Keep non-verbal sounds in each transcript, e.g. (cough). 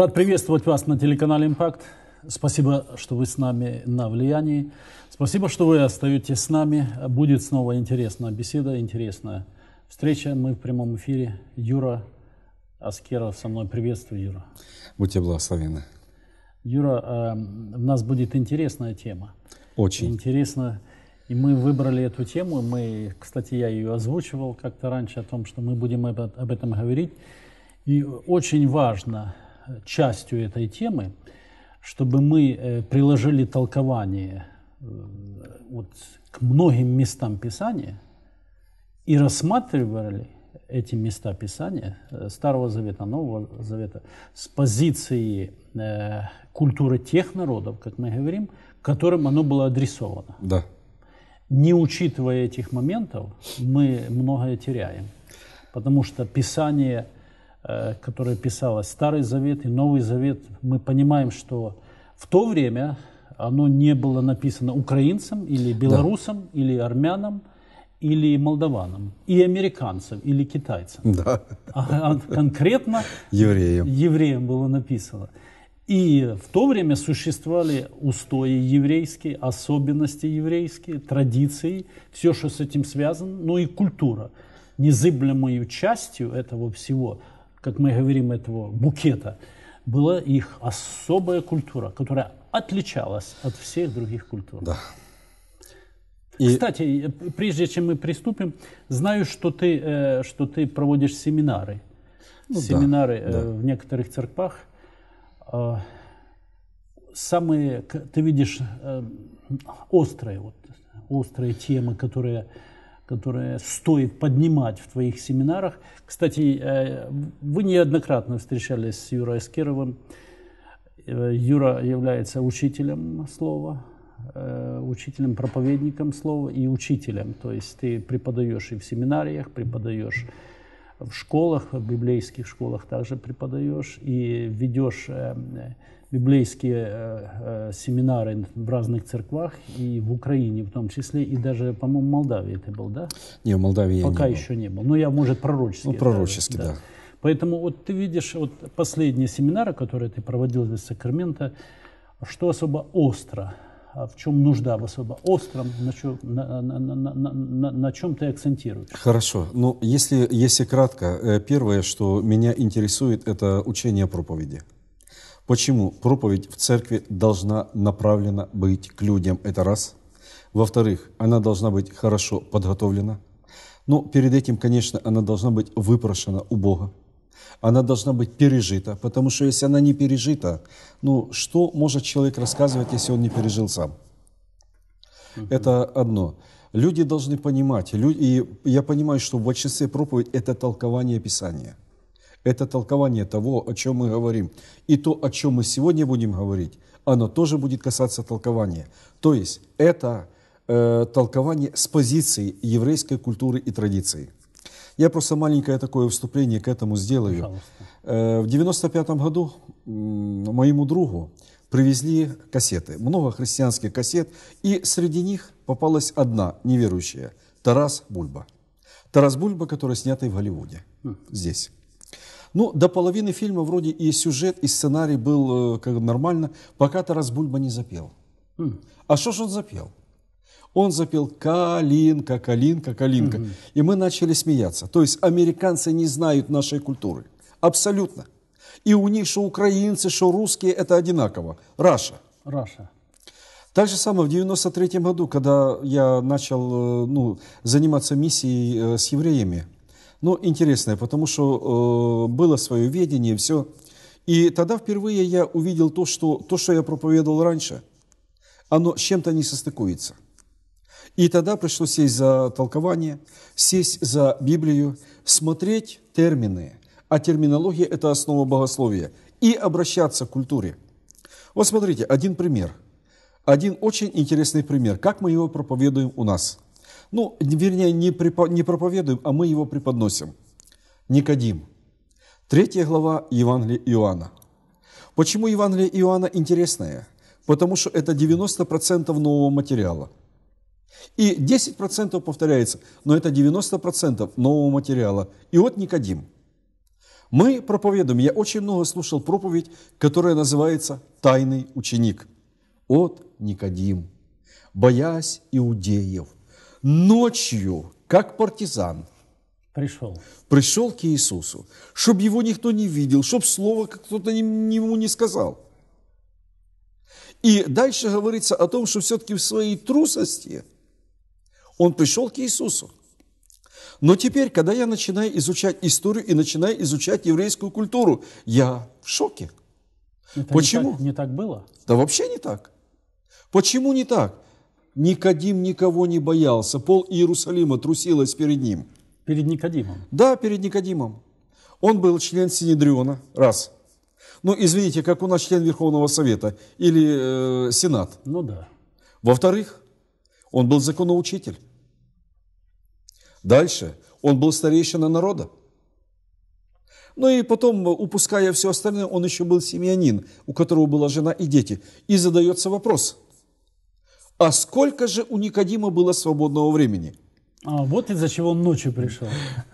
Рад приветствовать вас на телеканале «Импакт». Спасибо, что вы с нами на влиянии. Спасибо, что вы остаетесь с нами. Будет снова интересная беседа, интересная встреча. Мы в прямом эфире. Юра Аскеров со мной. Приветствую, Юра. Будьте благословены. Юра, э, у нас будет интересная тема. Очень. Интересно. И мы выбрали эту тему. Мы, кстати, я ее озвучивал как-то раньше о том, что мы будем об этом говорить. И очень важно частью этой темы, чтобы мы э, приложили толкование э, вот, к многим местам Писания и рассматривали эти места Писания э, Старого Завета, Нового Завета с позиции культуры тех народов, как мы говорим, которым оно было адресовано. Да. Не учитывая этих моментов, мы многое теряем, потому что Писание – Э, которая писалась, Старый Завет и Новый Завет, мы понимаем, что в то время оно не было написано украинцам или белорусам да. или армянам или молдаванам, и американцам, или китайцам. Да. А конкретно евреям. евреям было написано. И в то время существовали устои еврейские, особенности еврейские, традиции, все, что с этим связано, ну и культура. Незыблемой частью этого всего как мы говорим, этого букета, была их особая культура, которая отличалась от всех других культур. Да. И... Кстати, прежде чем мы приступим, знаю, что ты, э, что ты проводишь семинары. Ну, семинары да, э, да. в некоторых церквах. Э, самые, ты видишь, э, острые, вот, острые темы, которые которые стоит поднимать в твоих семинарах. Кстати, э, вы неоднократно встречались с Юрой Аскеровым. Э, Юра является учителем слова, э, учителем, проповедником слова и учителем. То есть ты преподаешь и в семинариях, преподаешь в школах, в библейских школах также преподаешь и ведешь библейские э, э, семинары в разных церквах и в Украине в том числе, и даже, по-моему, в Молдавии ты был, да? Не, в Молдавии Пока я не еще был. не был. Но ну, я, может, пророчески. Ну, пророчески, даже, да. да. Поэтому вот ты видишь вот последние семинары, которые ты проводил здесь сакрамента, что особо остро, а в чем нужда в особо остром, на чем, на, на, на, на, на чем ты акцентируешь? Хорошо. Ну, если, если кратко, э, первое, что меня интересует, это учение проповеди. Почему проповедь в церкви должна направлена быть к людям? Это раз. Во-вторых, она должна быть хорошо подготовлена. Но ну, перед этим, конечно, она должна быть выпрошена у Бога. Она должна быть пережита, потому что если она не пережита, ну что может человек рассказывать, если он не пережил сам? Это одно. Люди должны понимать, люди, и я понимаю, что в большинстве проповедь это толкование Писания. Это толкование того, о чем мы говорим. И то, о чем мы сегодня будем говорить, оно тоже будет касаться толкования. То есть это э, толкование с позиции еврейской культуры и традиции. Я просто маленькое такое вступление к этому сделаю. Пожалуйста. Э, в 95 году моему другу привезли кассеты, много христианских кассет, и среди них попалась одна неверующая – Тарас Бульба. Тарас Бульба, который снятый в Голливуде, хм. здесь. Ну, до половины фильма вроде и сюжет, и сценарий был э, как нормально, пока Тарас Бульба не запел. Mm. А что же он запел? Он запел «Калинка, калинка, калинка». Mm -hmm. И мы начали смеяться. То есть американцы не знают нашей культуры. Абсолютно. И у них что украинцы, что русские, это одинаково. Раша. Раша. Так же самое в 93 году, когда я начал э, ну, заниматься миссией э, с евреями – но интересное, потому что э, было свое ведение, все. И тогда впервые я увидел то, что то, что я проповедовал раньше, оно с чем-то не состыкуется. И тогда пришлось сесть за толкование, сесть за Библию, смотреть термины. А терминология – это основа богословия. И обращаться к культуре. Вот смотрите, один пример. Один очень интересный пример, как мы его проповедуем у нас – ну, вернее, не, препо, не проповедуем, а мы его преподносим. Никодим. Третья глава Евангелия Иоанна. Почему Евангелие Иоанна интересное? Потому что это 90% нового материала. И 10% повторяется, но это 90% нового материала. И вот Никодим. Мы проповедуем, я очень много слушал проповедь, которая называется «Тайный ученик». От Никодим, боясь иудеев – ночью, как партизан, пришел. Пришел к Иисусу, чтобы его никто не видел, чтобы слово кто-то ему не сказал. И дальше говорится о том, что все-таки в своей трусости он пришел к Иисусу. Но теперь, когда я начинаю изучать историю и начинаю изучать еврейскую культуру, я в шоке. Это Почему? Не так, не так было? Да вообще не так. Почему не так? Никодим никого не боялся. Пол Иерусалима трусилась перед ним. Перед Никодимом? Да, перед Никодимом. Он был член Синедриона, раз. Ну, извините, как у нас член Верховного Совета или э, Сенат. Ну да. Во-вторых, он был законоучитель. Дальше, он был старейшина народа. Ну и потом, упуская все остальное, он еще был семьянин, у которого была жена и дети. И задается вопрос, а сколько же у Никодима было свободного времени? А вот из-за чего он ночью пришел.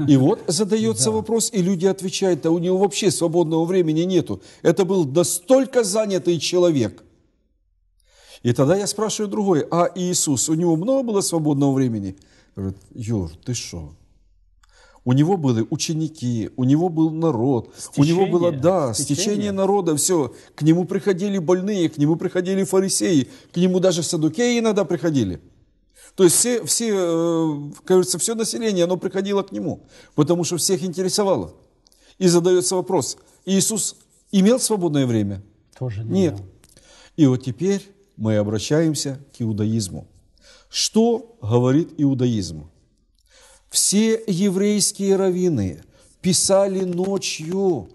И вот задается (laughs) да. вопрос, и люди отвечают, а у него вообще свободного времени нету. Это был настолько занятый человек. И тогда я спрашиваю другой, а Иисус, у него много было свободного времени? Говорит, Юр, ты что, у него были ученики, у него был народ, стечение, у него было, да, стечение. стечение народа, все. К нему приходили больные, к нему приходили фарисеи, к нему даже садукеи иногда приходили. То есть все, все, э, кажется, все население, оно приходило к нему, потому что всех интересовало. И задается вопрос, Иисус имел свободное время? Тоже не Нет. И вот теперь мы обращаемся к иудаизму. Что говорит иудаизм? Все еврейские раввины писали ночью,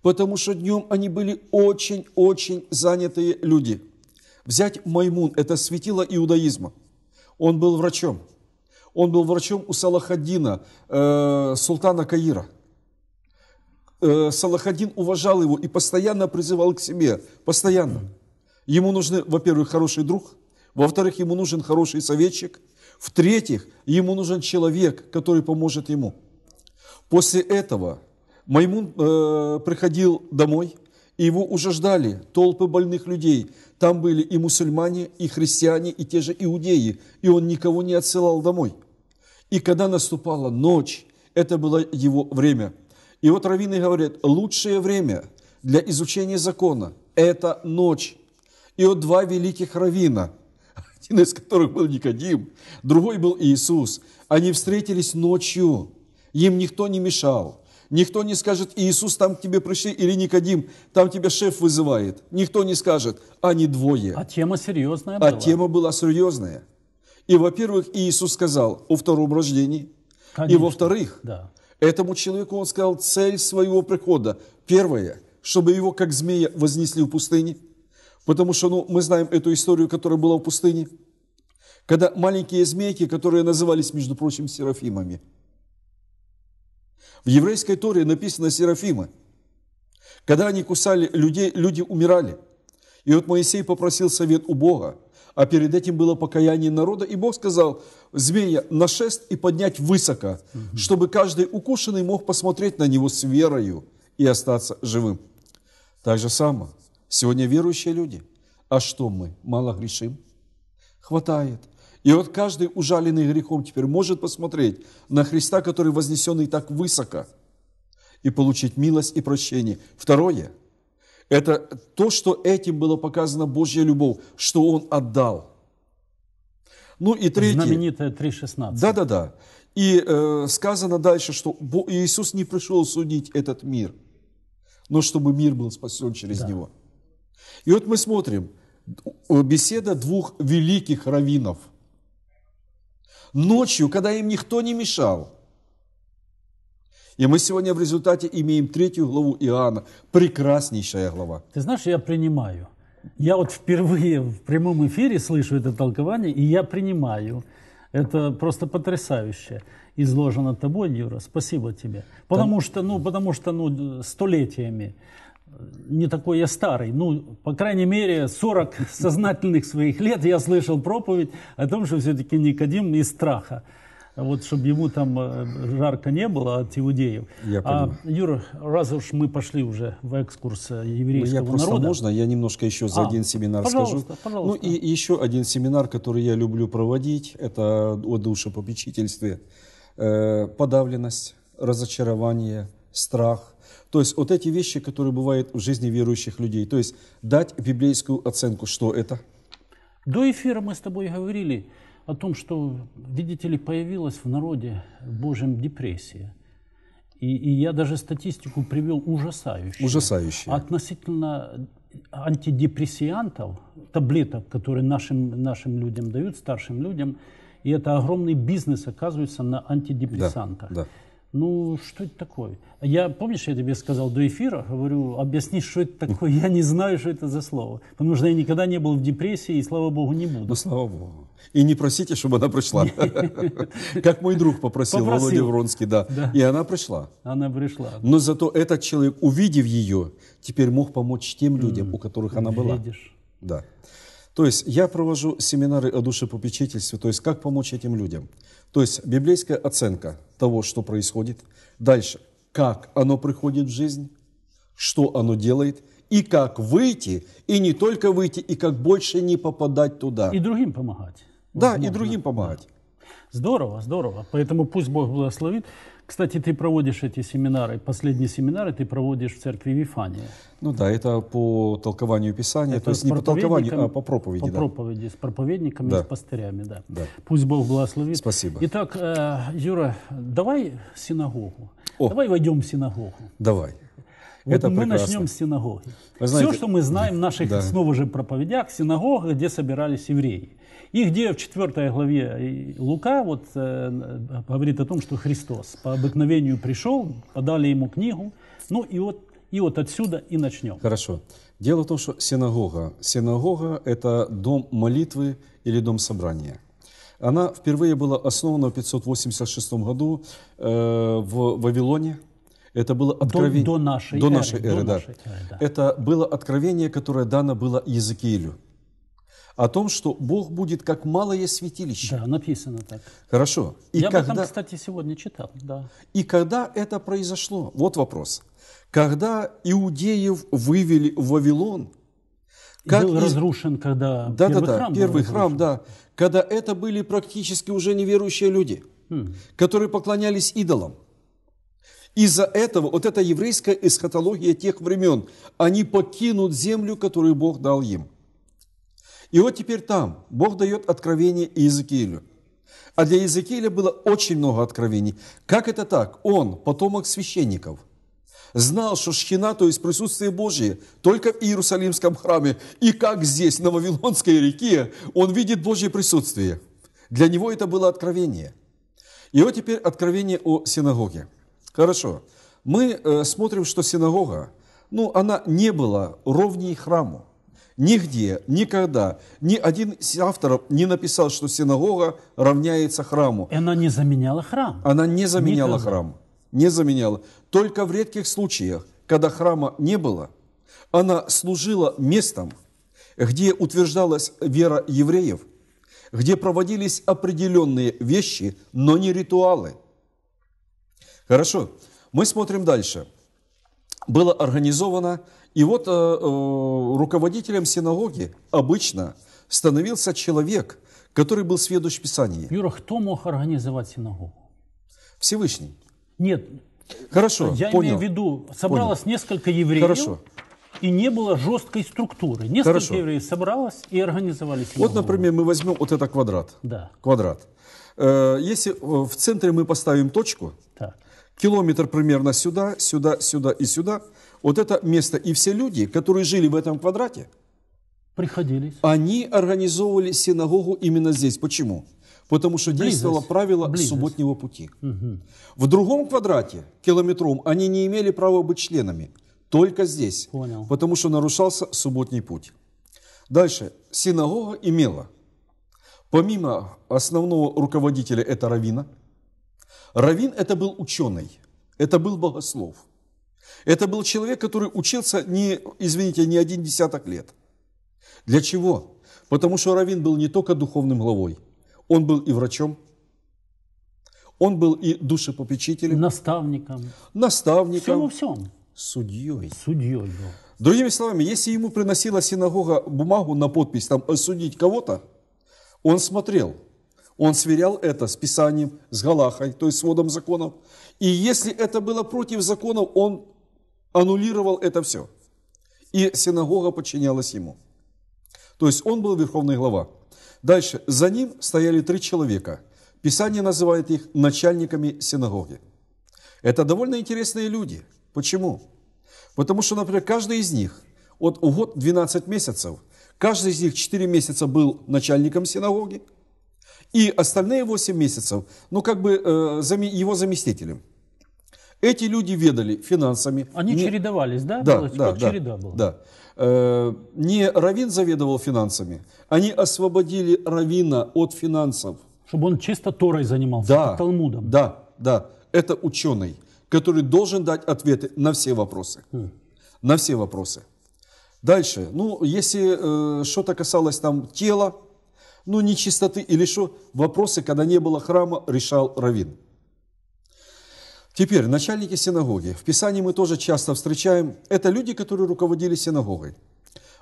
потому что днем они были очень-очень занятые люди. Взять Маймун – это светило иудаизма. Он был врачом. Он был врачом у Салахаддина, э, султана Каира э, – Салахадин уважал его и постоянно призывал к себе, постоянно. Ему нужны, во-первых, хороший друг, во-вторых, ему нужен хороший советчик, в-третьих, ему нужен человек, который поможет ему. После этого Маймун э, приходил домой, и его уже ждали толпы больных людей. Там были и мусульмане, и христиане, и те же иудеи, и он никого не отсылал домой. И когда наступала ночь, это было его время. И вот раввины говорят, лучшее время для изучения закона – это ночь. И вот два великих раввина – один из которых был Никодим, другой был Иисус. Они встретились ночью, им никто не мешал. Никто не скажет, Иисус, там к тебе пришли, или Никодим, там тебя шеф вызывает. Никто не скажет, они двое. А тема серьезная а была. А тема была серьезная. И, во-первых, Иисус сказал о втором рождении. Конечно. И, во-вторых, да. этому человеку он сказал цель своего прихода. Первое, чтобы его, как змея, вознесли в пустыне – Потому что ну, мы знаем эту историю, которая была в пустыне, когда маленькие змейки, которые назывались, между прочим, серафимами. В еврейской Торе написано серафимы. Когда они кусали людей, люди умирали. И вот Моисей попросил совет у Бога, а перед этим было покаяние народа, и Бог сказал, змея на нашест и поднять высоко, угу. чтобы каждый укушенный мог посмотреть на него с верою и остаться живым. Так же самое. Сегодня верующие люди. А что мы? Мало грешим? Хватает. И вот каждый ужаленный грехом теперь может посмотреть на Христа, который вознесенный так высоко, и получить милость и прощение. Второе – это то, что этим было показано Божья любовь, что Он отдал. Ну и третье. Знаменитая 3.16. Да-да-да. И э, сказано дальше, что Иисус не пришел судить этот мир, но чтобы мир был спасен через да. Него. И вот мы смотрим, беседа двух великих раввинов. Ночью, когда им никто не мешал. И мы сегодня в результате имеем третью главу Иоанна. Прекраснейшая глава. Ты знаешь, я принимаю. Я вот впервые в прямом эфире слышу это толкование, и я принимаю. Это просто потрясающе изложено тобой, Юра. Спасибо тебе. Потому Там... что, ну, потому что, ну, столетиями не такой я старый, ну, по крайней мере, 40 (laughs) сознательных своих лет я слышал проповедь о том, что все-таки Никодим из страха. Вот, чтобы ему там э, жарко не было от иудеев. Я а, понимаю. а, Юра, раз уж мы пошли уже в экскурс э, еврейского ну, я народа... Можно я немножко еще за а, один семинар пожалуйста, скажу? Пожалуйста. Ну и еще один семинар, который я люблю проводить, это о душепопечительстве. Э, подавленность, разочарование, страх – то есть вот эти вещи, которые бывают в жизни верующих людей. То есть дать библейскую оценку, что это? До эфира мы с тобой говорили о том, что, видите ли, появилась в народе в Божьем депрессия. И, и я даже статистику привел ужасающую. Ужасающую. Относительно антидепрессиантов, таблеток, которые нашим, нашим людям дают, старшим людям, и это огромный бизнес, оказывается, на антидепрессантах. Да, да ну, что это такое? Я, помнишь, я тебе сказал до эфира, говорю, объясни, что это такое, я не знаю, что это за слово. Потому что я никогда не был в депрессии, и, слава богу, не буду. Ну, слава богу. И не просите, чтобы она пришла. (laughs) Как мой друг попросил, Володя Вронский, да. И она пришла. Она пришла. Но зато этот человек, увидев ее, теперь мог помочь тем людям, у которых она была. Видишь. Да. То есть я провожу семинары о душепопечительстве, то есть как помочь этим людям. То есть библейская оценка того, что происходит. Дальше, как оно приходит в жизнь, что оно делает, и как выйти, и не только выйти, и как больше не попадать туда. И другим помогать. Да, и другим помогать. Здорово, здорово. Поэтому пусть Бог благословит. Кстати, ты проводишь эти семинары, последние семинары ты проводишь в церкви Вифания. Ну да, это по толкованию Писания, это то есть не по толкованию, а по проповеди. По да. проповеди, с проповедниками да. с пастырями, да. да. Пусть Бог благословит. Спасибо. Итак, э, Юра, давай синагогу. О. Давай войдем в синагогу. Давай. Вот это мы прекрасно. начнем с синагоги. знаете, Все, что мы знаем в наших, да. снова же, проповедях, синагога, где собирались евреи. И где в 4 главе Лука вот, э, говорит о том, что Христос по обыкновению пришел, подали ему книгу. Ну и вот, и вот отсюда и начнем. Хорошо. Дело в том, что синагога. Синагога – это дом молитвы или дом собрания. Она впервые была основана в 586 году э, в Вавилоне. Это было откровение... До, до нашей до эры. Нашей эры, до да. нашей эры да. Это было откровение, которое дано было Езекиилю о том, что Бог будет как малое святилище. Да, написано так. Хорошо. И Я когда... об этом, кстати, сегодня читал. Да. И когда это произошло? Вот вопрос. Когда иудеев вывели в Вавилон, как был из... разрушен, когда да, первый да, да, храм первый был храм, да, когда это были практически уже неверующие люди, хм. которые поклонялись идолам. Из-за этого, вот эта еврейская эсхатология тех времен, они покинут землю, которую Бог дал им. И вот теперь там Бог дает откровение Иезекиилю. А для Иезекииля было очень много откровений. Как это так? Он, потомок священников, знал, что шхина, то есть присутствие Божие, только в Иерусалимском храме, и как здесь, на Вавилонской реке, он видит Божье присутствие. Для него это было откровение. И вот теперь откровение о синагоге. Хорошо. Мы э, смотрим, что синагога, ну, она не была ровней храму. Нигде, никогда, ни один из авторов не написал, что синагога равняется храму. И она не заменяла храм. Она не заменяла никогда. храм. Не заменяла. Только в редких случаях, когда храма не было, она служила местом, где утверждалась вера евреев, где проводились определенные вещи, но не ритуалы. Хорошо, мы смотрим дальше. Было организовано и вот э, э, руководителем синагоги обычно становился человек, который был сведущ в Писании. Юра, кто мог организовать синагогу? Всевышний. Нет. Хорошо, Я понял. имею в виду, собралось понял. несколько евреев. Хорошо. И не было жесткой структуры. Несколько Хорошо. евреев собралось и организовали синагогу. Вот, например, мы возьмем вот этот квадрат. Да. Квадрат. Э, если э, в центре мы поставим точку, так. километр примерно сюда, сюда, сюда и сюда – вот это место. И все люди, которые жили в этом квадрате, приходились. Они организовывали синагогу именно здесь. Почему? Потому что близость, действовало правило близость. субботнего пути. Угу. В другом квадрате, километровом, они не имели права быть членами. Только здесь. Понял. Потому что нарушался субботний путь. Дальше. Синагога имела, помимо основного руководителя, это Равина. Равин это был ученый, это был богослов. Это был человек, который учился, не, извините, не один десяток лет. Для чего? Потому что Равин был не только духовным главой, он был и врачом, он был и душепопечителем. Наставником. Наставником. Во всем. Судьей. Судьей был. Другими словами, если ему приносила синагога бумагу на подпись, там, осудить кого-то, он смотрел, он сверял это с Писанием, с Галахой, то есть с водом законов. И если это было против законов, он аннулировал это все. И синагога подчинялась ему. То есть он был верховный глава. Дальше. За ним стояли три человека. Писание называет их начальниками синагоги. Это довольно интересные люди. Почему? Потому что, например, каждый из них от год 12 месяцев, каждый из них 4 месяца был начальником синагоги, и остальные 8 месяцев, ну как бы э, его заместителем. Эти люди ведали финансами. Они не... чередовались, да? Да, да, как да, череда была. да. Э, не Равин заведовал финансами. Они освободили Равина от финансов. Чтобы он чисто Торой занимался, да, Талмудом. Да, да. Это ученый, который должен дать ответы на все вопросы. Mm. На все вопросы. Дальше. Ну, если э, что-то касалось там тела, ну, нечистоты или что, вопросы, когда не было храма, решал Равин. Теперь, начальники синагоги. В Писании мы тоже часто встречаем. Это люди, которые руководили синагогой.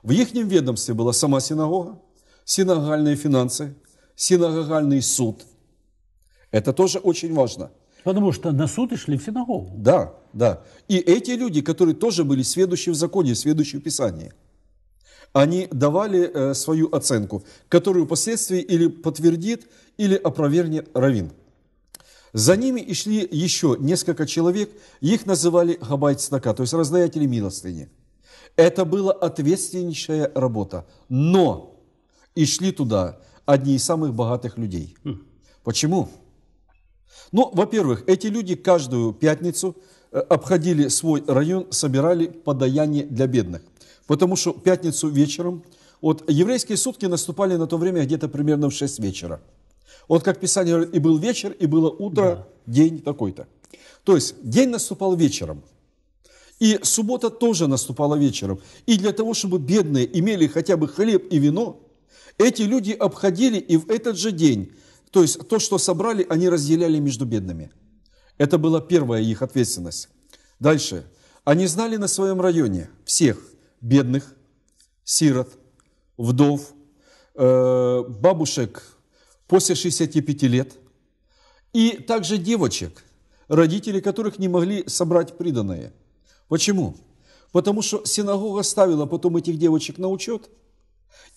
В их ведомстве была сама синагога, синагогальные финансы, синагогальный суд. Это тоже очень важно. Потому что на суд и шли в синагогу. Да, да. И эти люди, которые тоже были сведущие в законе, сведущие в Писании, они давали э, свою оценку, которую впоследствии или подтвердит, или опровергнет раввин. За ними и шли еще несколько человек, их называли габайцнака, то есть раздаятели милостыни. Это была ответственнейшая работа, но и шли туда одни из самых богатых людей. Хм. Почему? Ну, во-первых, эти люди каждую пятницу э, обходили свой район, собирали подаяние для бедных. Потому что пятницу вечером, вот еврейские сутки наступали на то время где-то примерно в 6 вечера – вот как Писание говорит, и был вечер, и было утро, да. день такой-то. То есть день наступал вечером. И суббота тоже наступала вечером. И для того, чтобы бедные имели хотя бы хлеб и вино, эти люди обходили и в этот же день, то есть то, что собрали, они разделяли между бедными. Это была первая их ответственность. Дальше. Они знали на своем районе всех бедных, сирот, вдов, э, бабушек, после 65 лет, и также девочек, родители которых не могли собрать приданное. Почему? Потому что синагога ставила потом этих девочек на учет,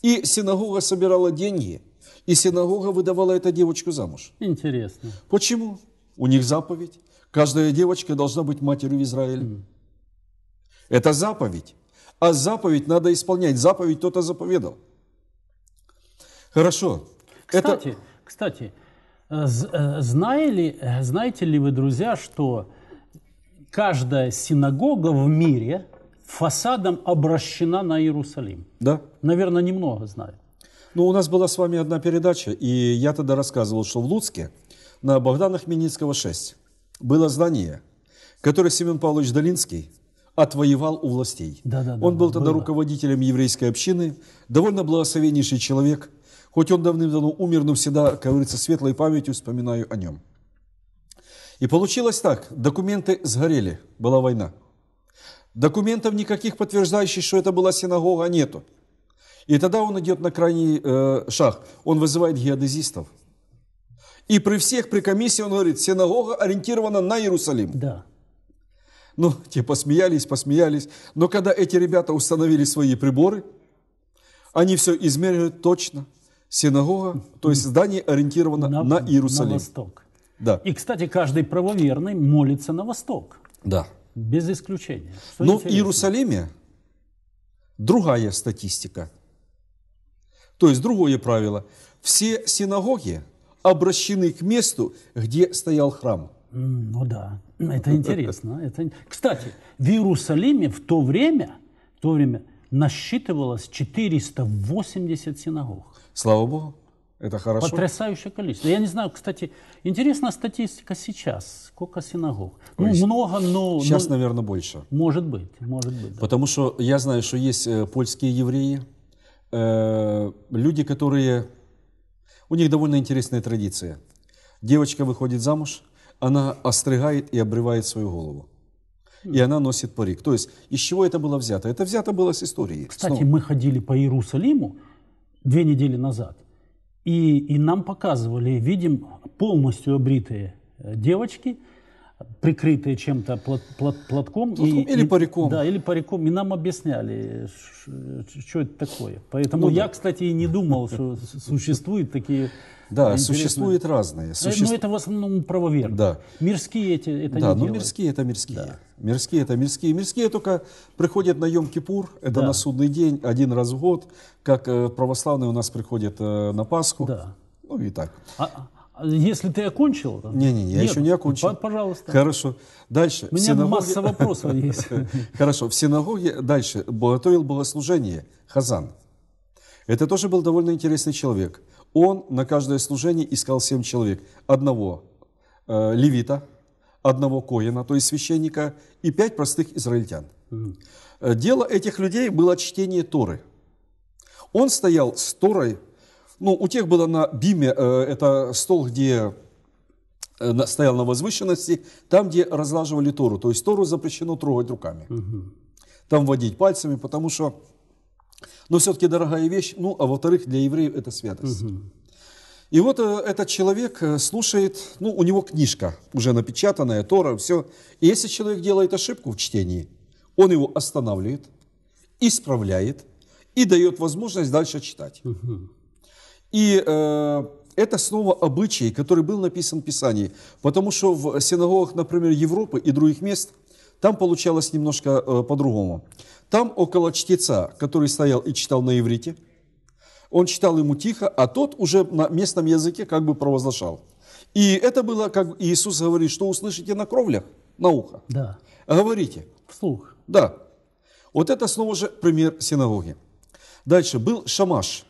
и синагога собирала деньги, и синагога выдавала эту девочку замуж. Интересно. Почему? У них заповедь. Каждая девочка должна быть матерью в Израиле. Mm. Это заповедь. А заповедь надо исполнять. Заповедь кто-то заповедал. Хорошо. Кстати, это... кстати э, э, знали, э, знаете ли вы, друзья, что каждая синагога в мире фасадом обращена на Иерусалим? Да. Наверное, немного знают. Ну, у нас была с вами одна передача, и я тогда рассказывал, что в Луцке на Богдана Хмельницкого 6 было здание, которое Семен Павлович Долинский отвоевал у властей. Да, да, да, Он был тогда было. руководителем еврейской общины, довольно благословеннейший человек – Хоть он давным-давно умер, но всегда, как говорится, светлой памятью вспоминаю о нем. И получилось так. Документы сгорели. Была война. Документов никаких подтверждающих, что это была синагога, нету. И тогда он идет на крайний э, шаг. Он вызывает геодезистов. И при всех, при комиссии он говорит, синагога ориентирована на Иерусалим. Да. Ну, те посмеялись, посмеялись. Но когда эти ребята установили свои приборы, они все измеряют точно – синагога, то есть здание ориентировано на, на Иерусалим. На восток. Да. И, кстати, каждый правоверный молится на восток. Да. Без исключения. Что Но интересно. в Иерусалиме другая статистика. То есть другое правило. Все синагоги обращены к месту, где стоял храм. Ну да, это интересно. Это... Кстати, в Иерусалиме в то время, в то время насчитывалось 480 синагог. Слава Богу, это хорошо. Потрясающее количество. Я не знаю, кстати, интересна статистика сейчас, сколько синагог. Ну, есть, много, но... Сейчас, но, наверное, больше. Может быть, может быть. Да. Потому что я знаю, что есть э, польские евреи, э, люди, которые... У них довольно интересная традиция. Девочка выходит замуж, она остригает и обрывает свою голову и она носит парик. То есть из чего это было взято? Это взято было с истории. Кстати, Снова. мы ходили по Иерусалиму две недели назад, и, и нам показывали, видим полностью обритые э, девочки, прикрытые чем-то плат, плат, платком. платком и, или и, париком. Да, или париком. И нам объясняли, что это такое. Поэтому ну, я, да. кстати, и не думал, что существуют такие да, интересные. существует разные. Э, Суще... Но это в основном правоверные. Да. Мирские эти это да, не но ну, мирские это мирские. Да. Мирские это мирские. Мирские только приходят на Йом-Кипур, это да. на судный день, один раз в год, как э, православные у нас приходят э, на Пасху. Да. Ну и так. А, а если ты окончил? Не-не, я еще не окончил. Пожалуйста. Хорошо. Дальше. У меня синагоге... масса вопросов есть. (laughs) Хорошо. В синагоге дальше готовил богослужение Хазан. Это тоже был довольно интересный человек. Он на каждое служение искал семь человек. Одного э, левита, одного коина, то есть священника, и пять простых израильтян. Э, дело этих людей было чтение Торы. Он стоял с Торой, ну, у тех было на биме, э, это стол, где э, стоял на возвышенности, там, где разлаживали Тору. То есть Тору запрещено трогать руками. Угу. Там водить пальцами, потому что но все-таки дорогая вещь, ну, а во-вторых, для евреев это святость. Угу. И вот э, этот человек э, слушает, ну, у него книжка уже напечатанная, Тора, все. И если человек делает ошибку в чтении, он его останавливает, исправляет и дает возможность дальше читать. Угу. И э, это снова обычай, который был написан в Писании, потому что в синагогах, например, Европы и других мест там получалось немножко э, по-другому. Там около чтеца, который стоял и читал на иврите, он читал ему тихо, а тот уже на местном языке как бы провозглашал. И это было, как Иисус говорит, что услышите на кровлях, на ухо. Да. Говорите. Вслух. Да. Вот это снова же пример синагоги. Дальше был шамаш,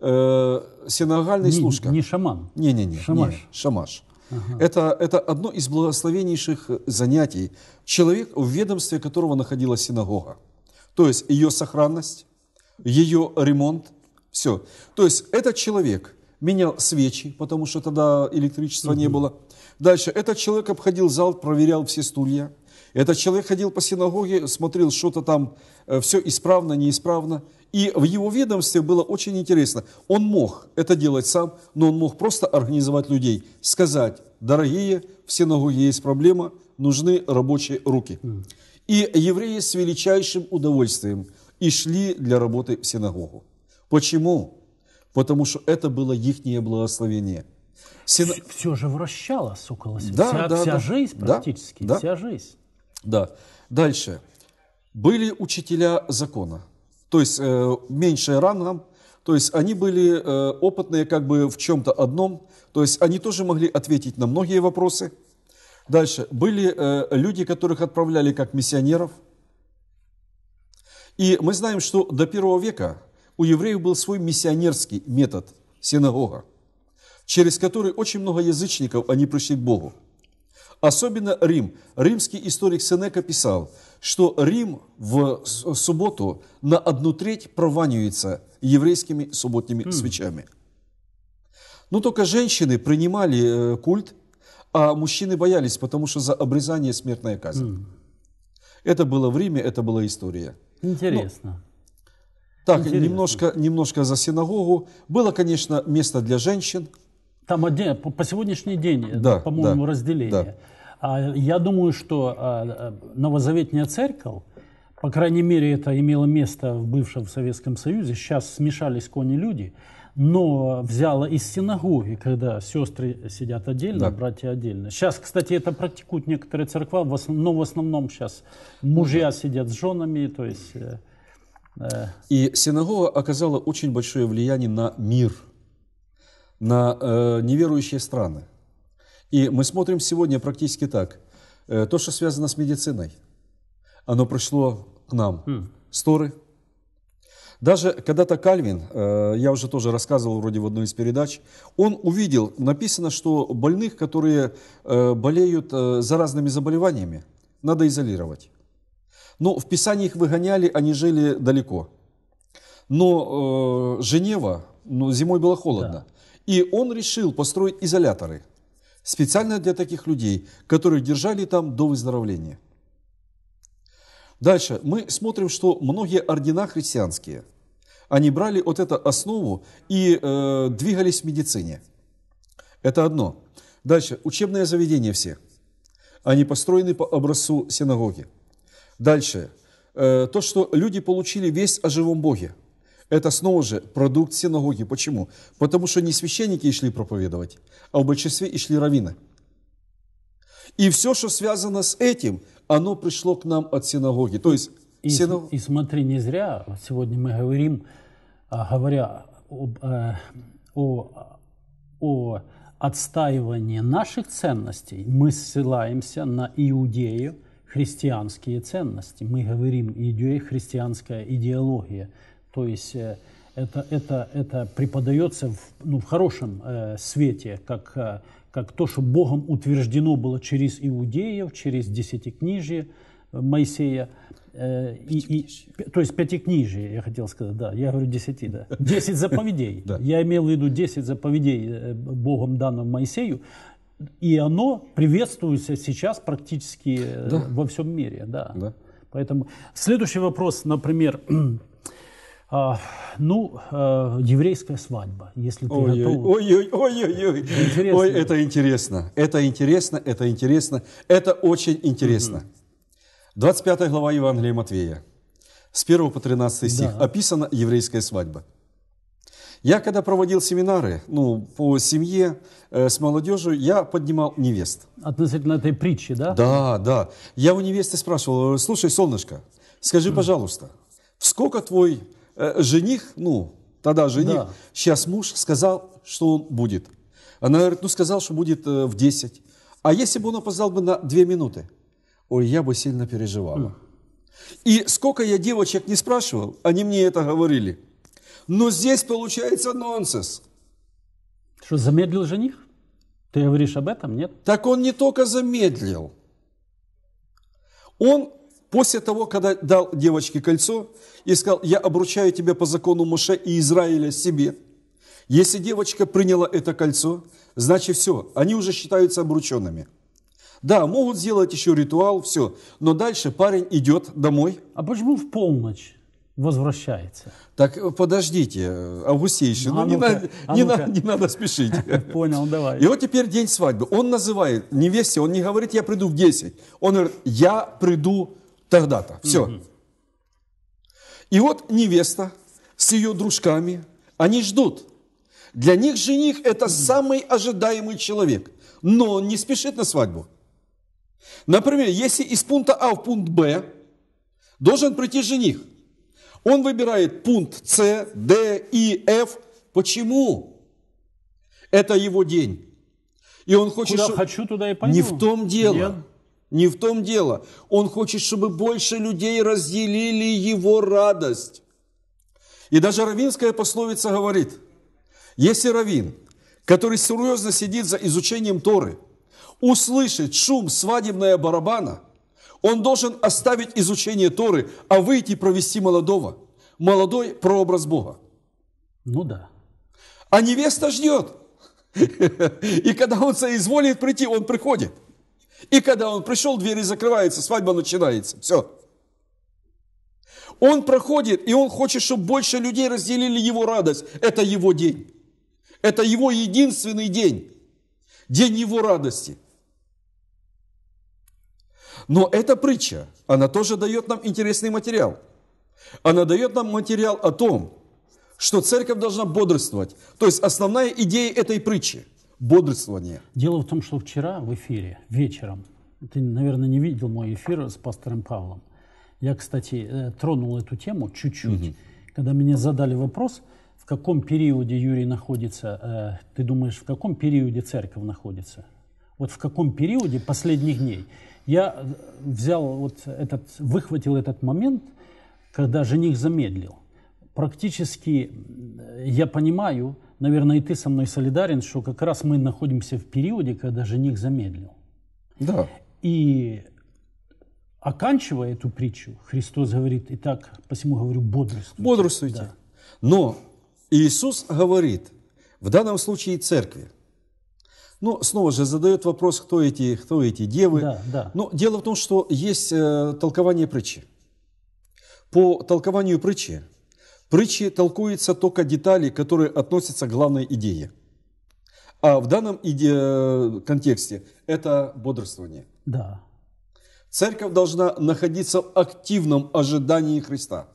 э, синагогальный не, служка. Не шаман. Не-не-не. Шамаш. Не, шамаш. Ага. Это, это одно из благословеннейших занятий. Человек, в ведомстве которого находилась синагога. То есть ее сохранность, ее ремонт, все. То есть этот человек менял свечи, потому что тогда электричества угу. не было. Дальше, этот человек обходил зал, проверял все стулья. Этот человек ходил по синагоге, смотрел что-то там, э, все исправно, неисправно. И в его ведомстве было очень интересно. Он мог это делать сам, но он мог просто организовать людей, сказать, дорогие, в синагоге есть проблема, нужны рабочие руки. Mm. И евреи с величайшим удовольствием и шли для работы в синагогу. Почему? Потому что это было их благословение. Син... Все же вращалось около себя. Да, вся, да, вся да. жизнь практически, да, вся да. жизнь. Да. Дальше. Были учителя закона, то есть э, меньшие рангом, то есть они были э, опытные как бы в чем-то одном, то есть они тоже могли ответить на многие вопросы – Дальше. Были э, люди, которых отправляли как миссионеров. И мы знаем, что до первого века у евреев был свой миссионерский метод – синагога, через который очень много язычников, они пришли к Богу. Особенно Рим. Римский историк Сенека писал, что Рим в субботу на одну треть прованивается еврейскими субботними хм. свечами. Но только женщины принимали э, культ – а мужчины боялись, потому что за обрезание смертная казнь. Mm. Это было в Риме, это была история. Ну, Интересно. Но, так, Интересно. Немножко, немножко за синагогу. Было, конечно, место для женщин. Там отдельно, по, по сегодняшний день, э, да, по-моему, да, разделение. Да. А, я думаю, что а, новозаветняя церковь, по крайней мере, это имело место в бывшем Советском Союзе, сейчас смешались кони-люди, люди но взяла из синагоги, когда сестры сидят отдельно, да. братья отдельно. Сейчас, кстати, это практикуют некоторые церква, в основ... но в основном сейчас мужья ну сидят с женами, то есть... Э, э, И синагога оказала очень большое влияние на мир, на э, неверующие страны. И мы смотрим сегодня практически так. Э, то, что связано с медициной, оно пришло к нам. Mm. Хм. Сторы – даже когда-то Кальвин, э, я уже тоже рассказывал вроде в одной из передач, он увидел, написано, что больных, которые э, болеют э, заразными заболеваниями, надо изолировать. Но в Писании их выгоняли, они жили далеко. Но Женева, ну, зимой было холодно. Да. И он решил построить изоляторы специально для таких людей, которые держали там до выздоровления. Дальше мы смотрим, что многие ордена христианские, они брали вот эту основу и э, двигались в медицине. Это одно. Дальше. Учебные заведения все. Они построены по образцу синагоги. Дальше. Э, то, что люди получили весть о живом Боге. Это снова же продукт синагоги. Почему? Потому что не священники шли проповедовать, а в большинстве и шли раввины. И все, что связано с этим – оно пришло к нам от синагоги. То есть и, синаг... и смотри, не зря сегодня мы говорим, а, говоря об, э, о, о отстаивании наших ценностей, мы ссылаемся на иудею, христианские ценности. Мы говорим идея христианская идеология. То есть э, это, это, это преподается в, ну, в хорошем э, свете, как э, как то, что Богом утверждено было через иудеев, через десятикнижие э, Моисея. Э, и, и, то есть пятикнижие, я хотел сказать, да, я говорю десяти, да. (laughs) Десять заповедей. Я имел в виду десять заповедей э, Богом данным Моисею. И оно приветствуется сейчас практически да. во всем мире. Да. Да. Поэтому следующий вопрос, например, (clears throat) А, ну, э, еврейская свадьба, если ты ой, готов. ой ой ой ой, это интересно, это интересно, это интересно, это очень интересно. Угу. 25 глава Евангелия Матвея, с 1 по 13 стих, да. описана еврейская свадьба. Я когда проводил семинары, ну, по семье, э, с молодежью, я поднимал невест. Относительно этой притчи, да? Да, да. Я у невесты спрашивал, слушай, солнышко, скажи, пожалуйста, сколько твой Э, жених, ну, тогда жених, да. сейчас муж, сказал, что он будет. Она говорит, ну, сказал, что будет э, в 10. А если бы он опоздал бы на 2 минуты? Ой, я бы сильно переживала. И сколько я девочек не спрашивал, они мне это говорили. Но здесь получается нонсенс. Что, замедлил жених? Ты говоришь об этом, нет? Так он не только замедлил. Он После того, когда дал девочке кольцо и сказал, я обручаю тебя по закону Моше и Израиля себе. Если девочка приняла это кольцо, значит все, они уже считаются обрученными. Да, могут сделать еще ритуал, все. Но дальше парень идет домой. А почему в полночь? возвращается. Так, э, подождите, Августейший, ну, а ну не, надо, а не, надо, не надо спешить. (laughs) Понял, давай. И вот теперь день свадьбы. Он называет невесте, он не говорит, я приду в 10. Он говорит, я приду тогда-то. Все. И вот невеста с ее дружками, они ждут. Для них жених – это самый ожидаемый человек, но он не спешит на свадьбу. Например, если из пункта А в пункт Б должен прийти жених, он выбирает пункт С, Д, И, Ф. Почему? Это его день. И он хочет... Куда шо... хочу, туда и пойду. Не в том дело. Нет. Не в том дело. Он хочет, чтобы больше людей разделили его радость. И даже равинская пословица говорит, если равин, который серьезно сидит за изучением Торы, услышит шум свадебного барабана, он должен оставить изучение Торы, а выйти провести молодого. Молодой – прообраз Бога. Ну да. А невеста ждет. (laughs) И когда он соизволит прийти, он приходит – и когда он пришел, двери закрываются, свадьба начинается. Все. Он проходит, и он хочет, чтобы больше людей разделили его радость. Это его день. Это его единственный день. День его радости. Но эта притча, она тоже дает нам интересный материал. Она дает нам материал о том, что церковь должна бодрствовать. То есть основная идея этой притчи – бодрствование. Дело в том, что вчера в эфире, вечером, ты, наверное, не видел мой эфир с пастором Павлом. Я, кстати, э, тронул эту тему чуть-чуть, угу. когда мне задали вопрос, в каком периоде Юрий находится, э, ты думаешь, в каком периоде церковь находится? Вот в каком периоде последних дней? Я э, взял вот этот, выхватил этот момент, когда жених замедлил. Практически э, я понимаю, наверное, и ты со мной солидарен, что как раз мы находимся в периоде, когда жених замедлил. Да. И оканчивая эту притчу, Христос говорит, итак, посему говорю, бодрствуйте. Бодрствуйте. Да. Но Иисус говорит, в данном случае церкви, ну, снова же задает вопрос, кто эти, кто эти девы. Да, да. Но дело в том, что есть э, толкование притчи. По толкованию притчи притче толкуются только детали, которые относятся к главной идее. А в данном иде... контексте это бодрствование. Да. Церковь должна находиться в активном ожидании Христа.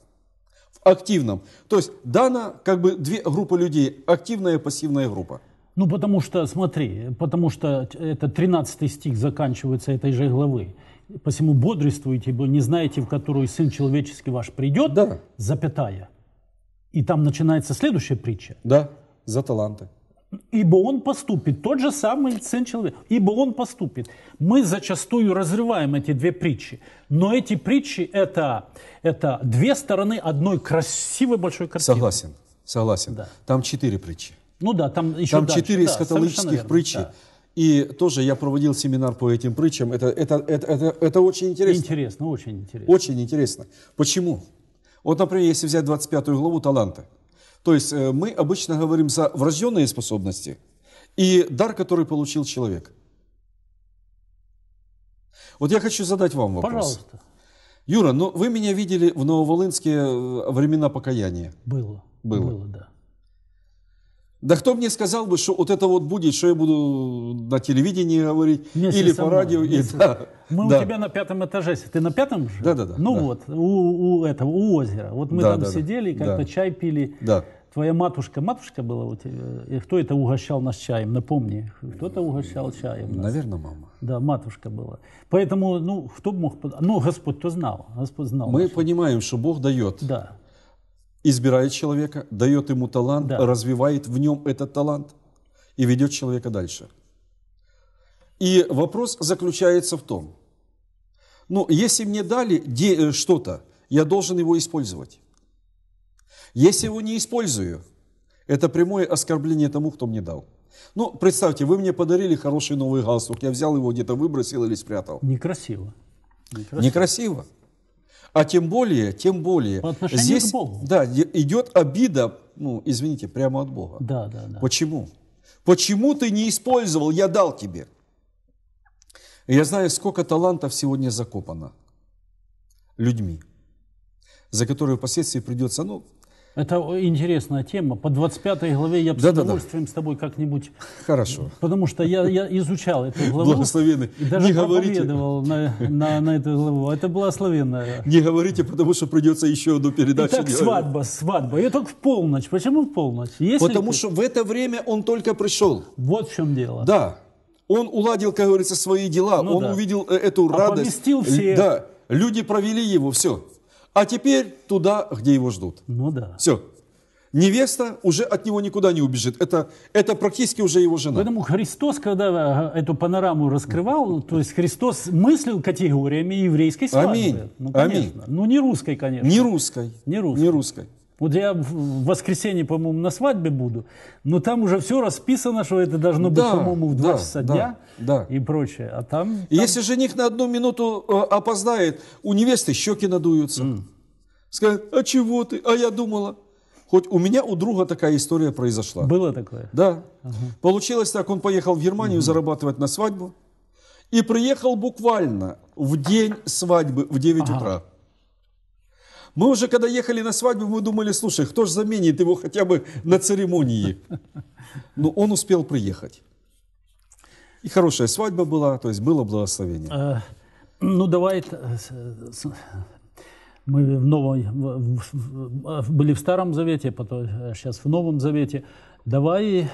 В активном. То есть дана как бы две группы людей. Активная и пассивная группа. Ну, потому что, смотри, потому что это 13 стих заканчивается этой же главы. «Посему бодрствуйте, ибо не знаете, в которую Сын Человеческий ваш придет, да. запятая». И там начинается следующая притча. Да, за таланты. Ибо он поступит, тот же самый сын человека, ибо он поступит. Мы зачастую разрываем эти две притчи, но эти притчи это, это две стороны одной красивой большой картины. Согласен, согласен. Да. Там четыре притчи. Ну да, там еще Там четыре из да, притчи. Да. И тоже я проводил семинар по этим притчам. Это, это, это, это, это очень интересно. Интересно, очень интересно. Очень интересно. Почему? Вот, например, если взять 25 главу таланты. То есть э, мы обычно говорим за врожденные способности и дар, который получил человек. Вот я хочу задать вам вопрос. Пожалуйста. Юра, ну вы меня видели в Нововолынске э, времена покаяния. Было. Было. Было, да. Да кто мне сказал бы, что вот это вот будет, что я буду на телевидении говорить Вместе или по радио. и, да, мы да. у тебя на пятом этаже. Ты на пятом же? Да, да, да. Ну да. вот, у, у этого, у озера. Вот мы да, там да, сидели, да. как-то да. чай пили. Да. Твоя матушка, матушка была у тебя? И кто это угощал нас чаем? Напомни, кто-то угощал чаем нас. Наверное, мама. Да, матушка была. Поэтому, ну, кто мог... Ну, Господь-то знал. Господь знал. Мы нашу. понимаем, что Бог дает. Да избирает человека, дает ему талант, да. развивает в нем этот талант и ведет человека дальше. И вопрос заключается в том, ну, если мне дали э, что-то, я должен его использовать. Если его не использую, это прямое оскорбление тому, кто мне дал. Ну, представьте, вы мне подарили хороший новый галстук, я взял его где-то, выбросил или спрятал. Некрасиво. Некрасиво. Некрасиво. А тем более, тем более, здесь к Богу. Да, идет обида, ну, извините, прямо от Бога. Да, да, да. Почему? Почему ты не использовал, я дал тебе? Я знаю, сколько талантов сегодня закопано людьми, за которые впоследствии придется, ну, это интересная тема. По 25 главе я бы да, с удовольствием да, да. с тобой как-нибудь... Хорошо. Потому что я, я изучал эту главу. Благословенный. И даже не говорите. на, на, на эту главу. Это благословенная. Не говорите, потому что придется еще одну передачу Итак, делать. свадьба, свадьба. И только в полночь. Почему в полночь? Если потому ты... что в это время он только пришел. Вот в чем дело. Да. Он уладил, как говорится, свои дела. Ну, он да. увидел э, эту радость. А поместил всех. Да. Люди провели его, все а теперь туда, где его ждут. Ну да. Все. Невеста уже от него никуда не убежит. Это, это практически уже его жена. Поэтому Христос, когда а, эту панораму раскрывал, то есть Христос мыслил категориями еврейской свадьбы. Аминь. Ну, конечно. Аминь. Ну, не русской, конечно. Не русской. Не русской. Не русской. Вот я в воскресенье, по-моему, на свадьбе буду, но там уже все расписано, что это должно быть, да, по-моему, в 2 да, часа да, дня да. и прочее. А там, там... Если жених на одну минуту э, опоздает, у невесты щеки надуются. Mm. Скажет, а чего ты? А я думала. Хоть у меня у друга такая история произошла. Было такое? Да. Ага. Получилось так, он поехал в Германию угу. зарабатывать на свадьбу. И приехал буквально в день свадьбы в 9 ага. утра. Мы уже, когда ехали на свадьбу, мы думали, слушай, кто же заменит его хотя бы на церемонии? Но он успел приехать. И хорошая свадьба была, то есть было благословение. А, ну, давай э, мы в новой, были в Старом Завете, потом э, сейчас в Новом Завете. Давай,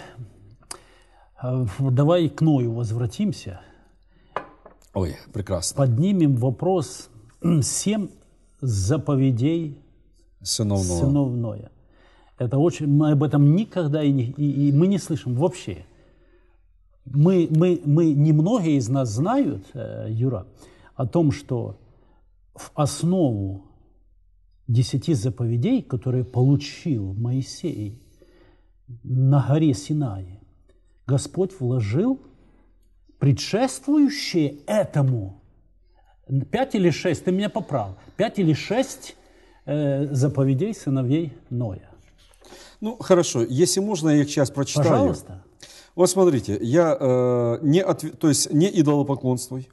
э, давай к Ною возвратимся. Ой, прекрасно. Поднимем вопрос, 7 заповедей сыновного. сыновное. Это очень, мы об этом никогда и, не, и, и мы не слышим вообще. Мы, мы, мы, немногие из нас знают, э, Юра, о том, что в основу десяти заповедей, которые получил Моисей на горе Синае, Господь вложил предшествующие этому 5 или 6, ты меня поправил, 5 или 6 э, заповедей сыновей Ноя. Ну, хорошо, если можно, я их сейчас прочитаю. Пожалуйста. Вот смотрите, я э, не, отв... то есть, не идолопоклонствуй,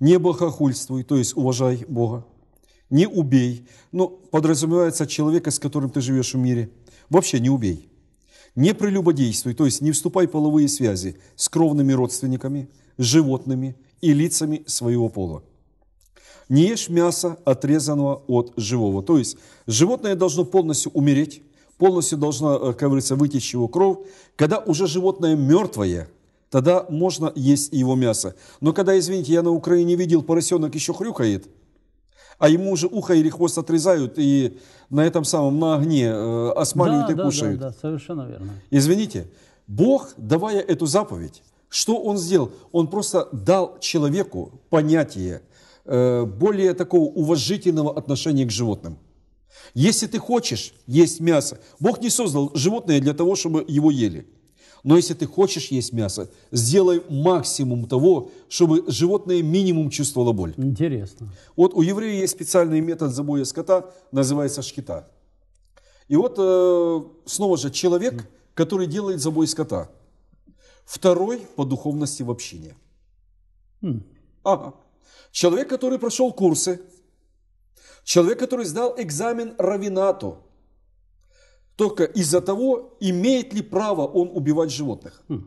не богохульствуй, то есть уважай Бога, не убей. Ну, подразумевается человека, с которым ты живешь в мире. Вообще не убей. Не прелюбодействуй, то есть не вступай в половые связи с кровными родственниками, с животными – и лицами своего пола. Не ешь мясо отрезанного от живого. То есть животное должно полностью умереть, полностью должно, э, как говорится, вытечь его кровь. Когда уже животное мертвое, тогда можно есть его мясо. Но когда, извините, я на Украине видел, поросенок еще хрюкает, а ему уже ухо или хвост отрезают и на этом самом, на огне э, осмаливают да, и да, кушают. Да, да, совершенно верно. Извините, Бог, давая эту заповедь, что он сделал? Он просто дал человеку понятие э, более такого уважительного отношения к животным. Если ты хочешь есть мясо, Бог не создал животное для того, чтобы его ели. Но если ты хочешь есть мясо, сделай максимум того, чтобы животное минимум чувствовало боль. Интересно. Вот у евреев есть специальный метод забоя скота, называется шкита. И вот э, снова же человек, который делает забой скота – Второй по духовности в общине. Mm. Ага. Человек, который прошел курсы, человек, который сдал экзамен равинату, только из-за того, имеет ли право он убивать животных. Mm.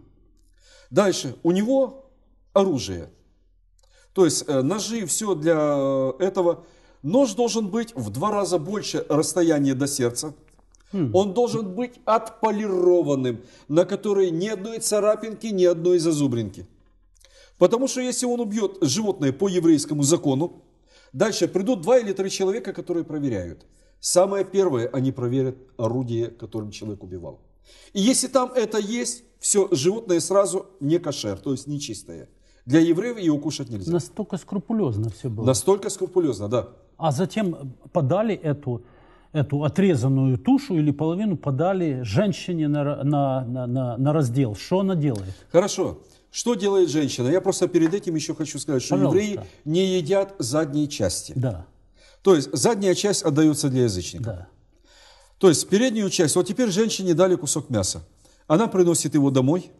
Дальше, у него оружие, то есть э, ножи, все для э, этого. Нож должен быть в два раза больше расстояния до сердца. Хм. Он должен быть отполированным, на который ни одной царапинки, ни одной зазубринки. Потому что если он убьет животное по еврейскому закону, дальше придут два или три человека, которые проверяют. Самое первое, они проверят орудие, которым человек убивал. И если там это есть, все, животное сразу не кошер, то есть нечистое. Для евреев его кушать нельзя. Настолько скрупулезно все было. Настолько скрупулезно, да. А затем подали эту эту отрезанную тушу или половину подали женщине на, на, на, на, раздел. Что она делает? Хорошо. Что делает женщина? Я просто перед этим еще хочу сказать, что Пожалуйста. евреи не едят задней части. Да. То есть задняя часть отдается для язычников. Да. То есть переднюю часть. Вот теперь женщине дали кусок мяса. Она приносит его домой,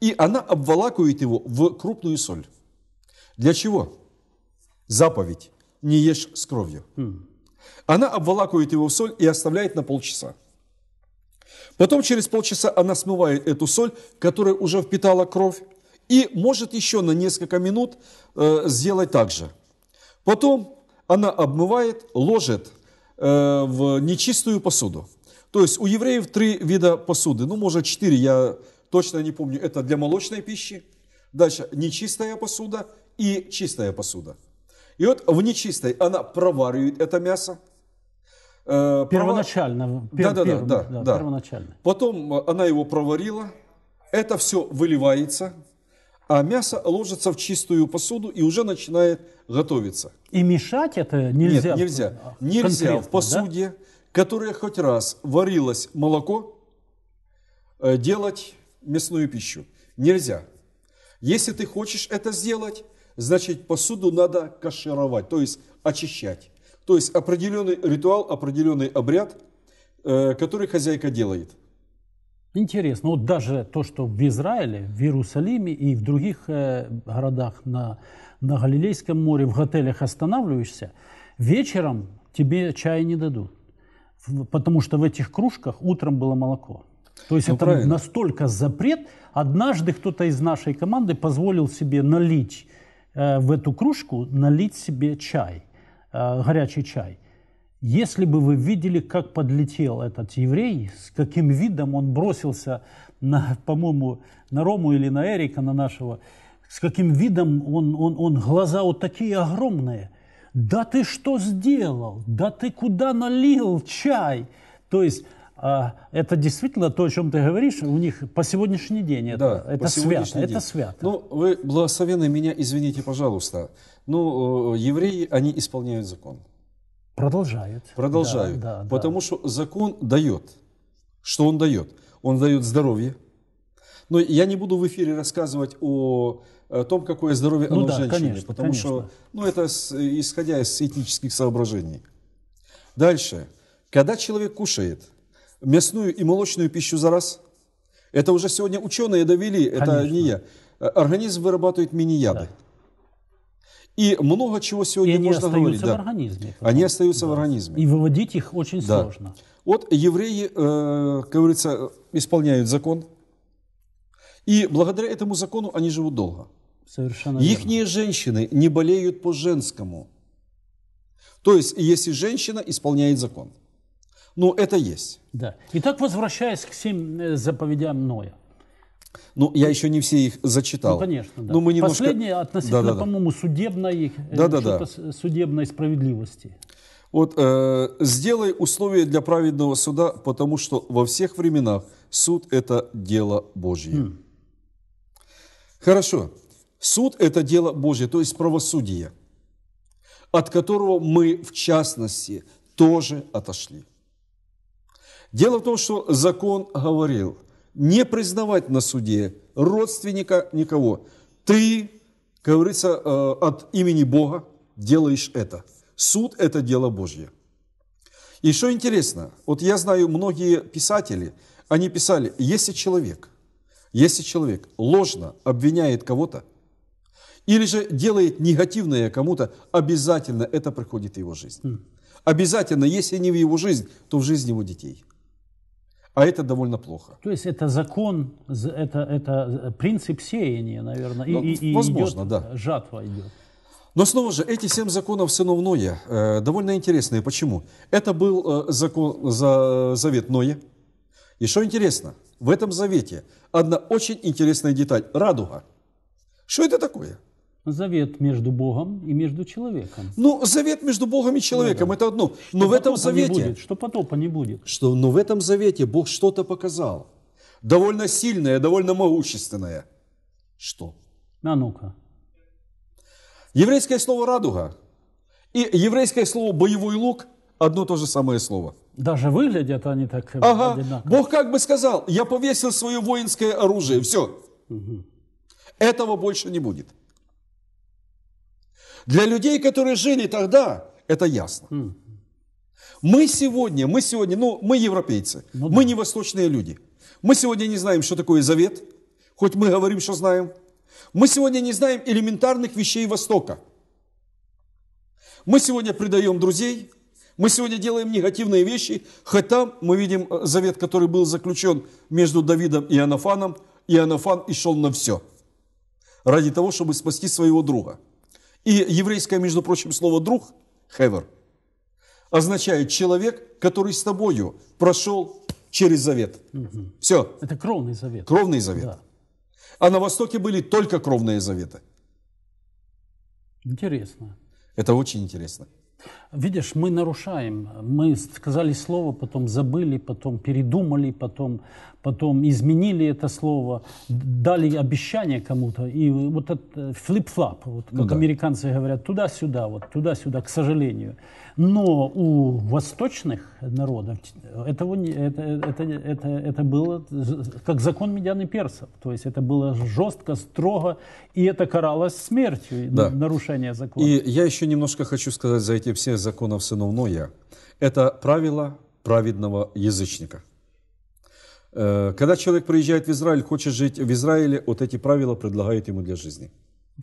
и она обволакивает его в крупную соль. Для чего? Заповедь. Не ешь с кровью. Mm. Она обволакивает его в соль и оставляет на полчаса. Потом через полчаса она смывает эту соль, которая уже впитала кровь, и может еще на несколько минут э, сделать так же. Потом она обмывает, ложит э, в нечистую посуду. То есть у евреев три вида посуды, ну может четыре, я точно не помню. Это для молочной пищи, дальше нечистая посуда и чистая посуда. И вот в нечистой она проваривает это мясо. Э, первоначально. Пер, да, да, пер, да, да, да. Первоначально. Потом э, она его проварила, это все выливается, а мясо ложится в чистую посуду и уже начинает готовиться. И мешать это нельзя? Нет, нельзя. Нельзя в посуде, да? которая хоть раз варилось молоко, э, делать мясную пищу. Нельзя. Если ты хочешь это сделать, значит посуду надо кашировать, то есть очищать. То есть определенный ритуал, определенный обряд, э, который хозяйка делает. Интересно, вот даже то, что в Израиле, в Иерусалиме и в других э, городах на, на Галилейском море, в отелях останавливаешься, вечером тебе чая не дадут, потому что в этих кружках утром было молоко. То есть ну, это правильно. настолько запрет. Однажды кто-то из нашей команды позволил себе налить Э, в эту кружку налить себе чай, э, горячий чай. Если бы вы видели, как подлетел этот еврей, с каким видом он бросился, на, по-моему, на Рому или на Эрика, на нашего, с каким видом он, он, он глаза вот такие огромные. Да ты что сделал? Да ты куда налил чай? То есть а, это действительно то, о чем ты говоришь, у них по сегодняшний день это, да, это свято. День. Это свято. Ну, вы благословены меня, извините, пожалуйста. Ну, евреи, они исполняют закон. Продолжают. Продолжают. Да, да, потому да. что закон дает. Что он дает? Он дает здоровье. Но я не буду в эфире рассказывать о, том, какое здоровье ну, оно да, женщине, конечно, потому конечно. что ну, это с, исходя из этических соображений. Дальше. Когда человек кушает, мясную и молочную пищу за раз. Это уже сегодня ученые довели, Конечно. это не я. Э, организм вырабатывает мини-яды. Да. И много чего сегодня и они можно говорить. В организме, потому... Они остаются да. в организме. И выводить их очень да. сложно. Вот евреи, э, как говорится, исполняют закон. И благодаря этому закону они живут долго. Совершенно Ихние верно. женщины не болеют по-женскому. То есть, если женщина исполняет закон – ну, это есть. Да. Итак, возвращаясь к всем э, заповедям Ноя. Ну, я еще не все их зачитал. Ну, конечно, да. Но ну, мы немножко... Последнее относительно, да, да, да. по-моему, судебной, э, да, да, да. судебной справедливости. Вот э, сделай условия для праведного суда, потому что во всех временах суд это дело Божье. Mm. Хорошо. Суд это дело Божье, то есть правосудие, от которого мы в частности тоже отошли. Дело в том, что закон говорил, не признавать на суде родственника никого. Ты, как говорится, э, от имени Бога делаешь это. Суд – это дело Божье. И что интересно, вот я знаю многие писатели, они писали, если человек, если человек ложно обвиняет кого-то, или же делает негативное кому-то, обязательно это приходит в его жизнь. Хм. Обязательно, если не в его жизнь, то в жизнь его детей. А это довольно плохо. То есть это закон, это, это э, принцип сеяния, наверное, ну, и, и, возможно, идет, да. Э, жатва идет. Но снова же, эти семь законов сынов Ноя э, довольно интересные. Почему? Это был э, закон, за, завет Ноя. И что интересно, в этом завете одна очень интересная деталь – радуга. Что это такое? Завет между Богом и между человеком. Ну, завет между Богом и человеком ну, да. это одно. Но что в этом завете... Не будет, что потопа не будет. Что, но в этом завете Бог что-то показал. Довольно сильное, довольно могущественное. Что? На ну-ка. Еврейское слово «радуга» и еврейское слово «боевой лук» одно то же самое слово. Даже выглядят они так ага. одинаково. Бог как бы сказал, я повесил свое воинское оружие, все. Угу. Этого больше не будет. Для людей, которые жили тогда, это ясно. Хм. Мы сегодня, мы сегодня, ну, мы европейцы, ну, да. мы не восточные люди. Мы сегодня не знаем, что такое завет, хоть мы говорим, что знаем. Мы сегодня не знаем элементарных вещей Востока. Мы сегодня предаем друзей, мы сегодня делаем негативные вещи, хотя мы видим э, завет, который был заключен между Давидом и Анафаном, и Анафан и шел на все ради того, чтобы спасти своего друга – и еврейское, между прочим, слово «друг» – «хевер» означает человек, который с тобою прошел через завет. Угу. Все. Это кровный завет. Кровный завет. Да. А на Востоке были только кровные заветы. Интересно. Это очень интересно. Видишь, мы нарушаем. Мы сказали слово, потом забыли, потом передумали, потом, потом изменили это слово, дали обещание кому-то. И вот этот э, флип-флап, вот как ну, да. американцы говорят, туда-сюда, вот туда-сюда, к сожалению. Но у восточных народов этого, это, это, это, это было как закон медианы персов. То есть это было жестко, строго, и это каралось смертью, да. нарушение закона. И я еще немножко хочу сказать за эти все из законов сыновное – это правило праведного язычника. Э, когда человек приезжает в Израиль, хочет жить в Израиле, вот эти правила предлагают ему для жизни.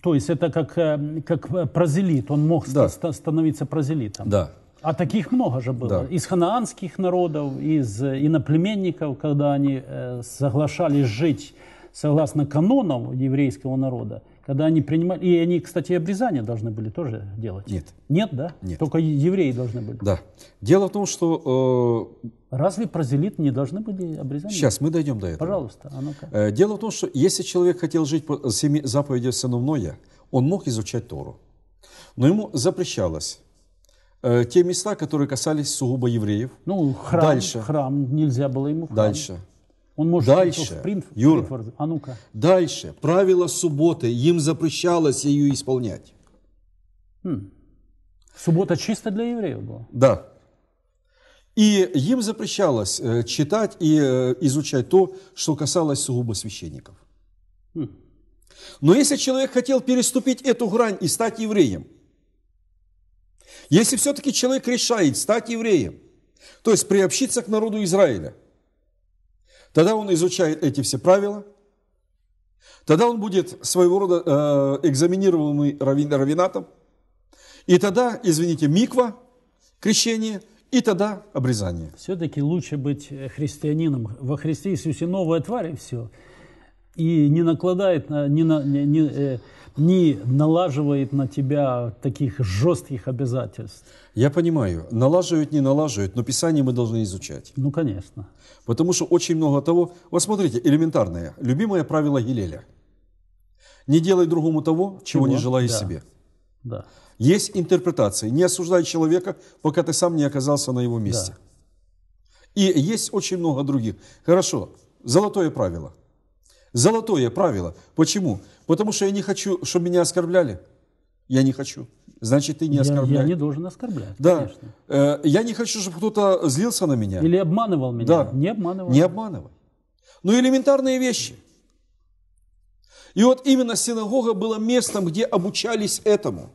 То есть это как, э, как э, прозелит, он мог да. становиться прозелитом. Да. А таких много же было. Да. Из ханаанских народов, из иноплеменников, когда они соглашались жить согласно канонам еврейского народа, когда они принимали... И они, кстати, обрезание должны были тоже делать. Нет. Нет, да? Нет. Только евреи должны были. Да. Дело в том, что... Э... Разве прозелит не должны были обрезать? Сейчас мы дойдем до этого. Пожалуйста. А ну Дело в том, что если человек хотел жить по семи заповедям сыновное, он мог изучать Тору. Но ему запрещалось э, те места, которые касались сугубо евреев. Ну, храм, Дальше. храм нельзя было ему. В храм. Дальше он может дальше, спринт, Юра, спринт, а ну-ка. Дальше. Правила субботы. Им запрещалось ее исполнять. Хм. Суббота чисто для евреев была? Да. И им запрещалось э, читать и э, изучать то, что касалось сугубо священников. Хм. Но если человек хотел переступить эту грань и стать евреем, если все-таки человек решает стать евреем, то есть приобщиться к народу Израиля – Тогда он изучает эти все правила, тогда он будет своего рода э, экзаминированный равин, равинатом, и тогда, извините, миква, крещение, и тогда обрезание. Все-таки лучше быть э, христианином. Во Христе Иисусе новая тварь и все. И не накладает на... Не на не, не, э, не налаживает на тебя таких жестких обязательств. Я понимаю, налаживают, не налаживают, но Писание мы должны изучать. Ну, конечно. Потому что очень много того... Вот смотрите, элементарное, любимое правило Елеля. Не делай другому того, чего, чего? не желаешь да. себе. Да. Есть интерпретации. Не осуждай человека, пока ты сам не оказался на его месте. Да. И есть очень много других. Хорошо, золотое правило – Золотое правило. Почему? Потому что я не хочу, чтобы меня оскорбляли. Я не хочу. Значит, ты не оскорбляй. Я, не должен оскорблять, да. конечно. Э, я не хочу, чтобы кто-то злился на меня. Или обманывал меня. Да. Не обманывал. Не обманывай. Ну, элементарные вещи. И вот именно синагога была местом, где обучались этому.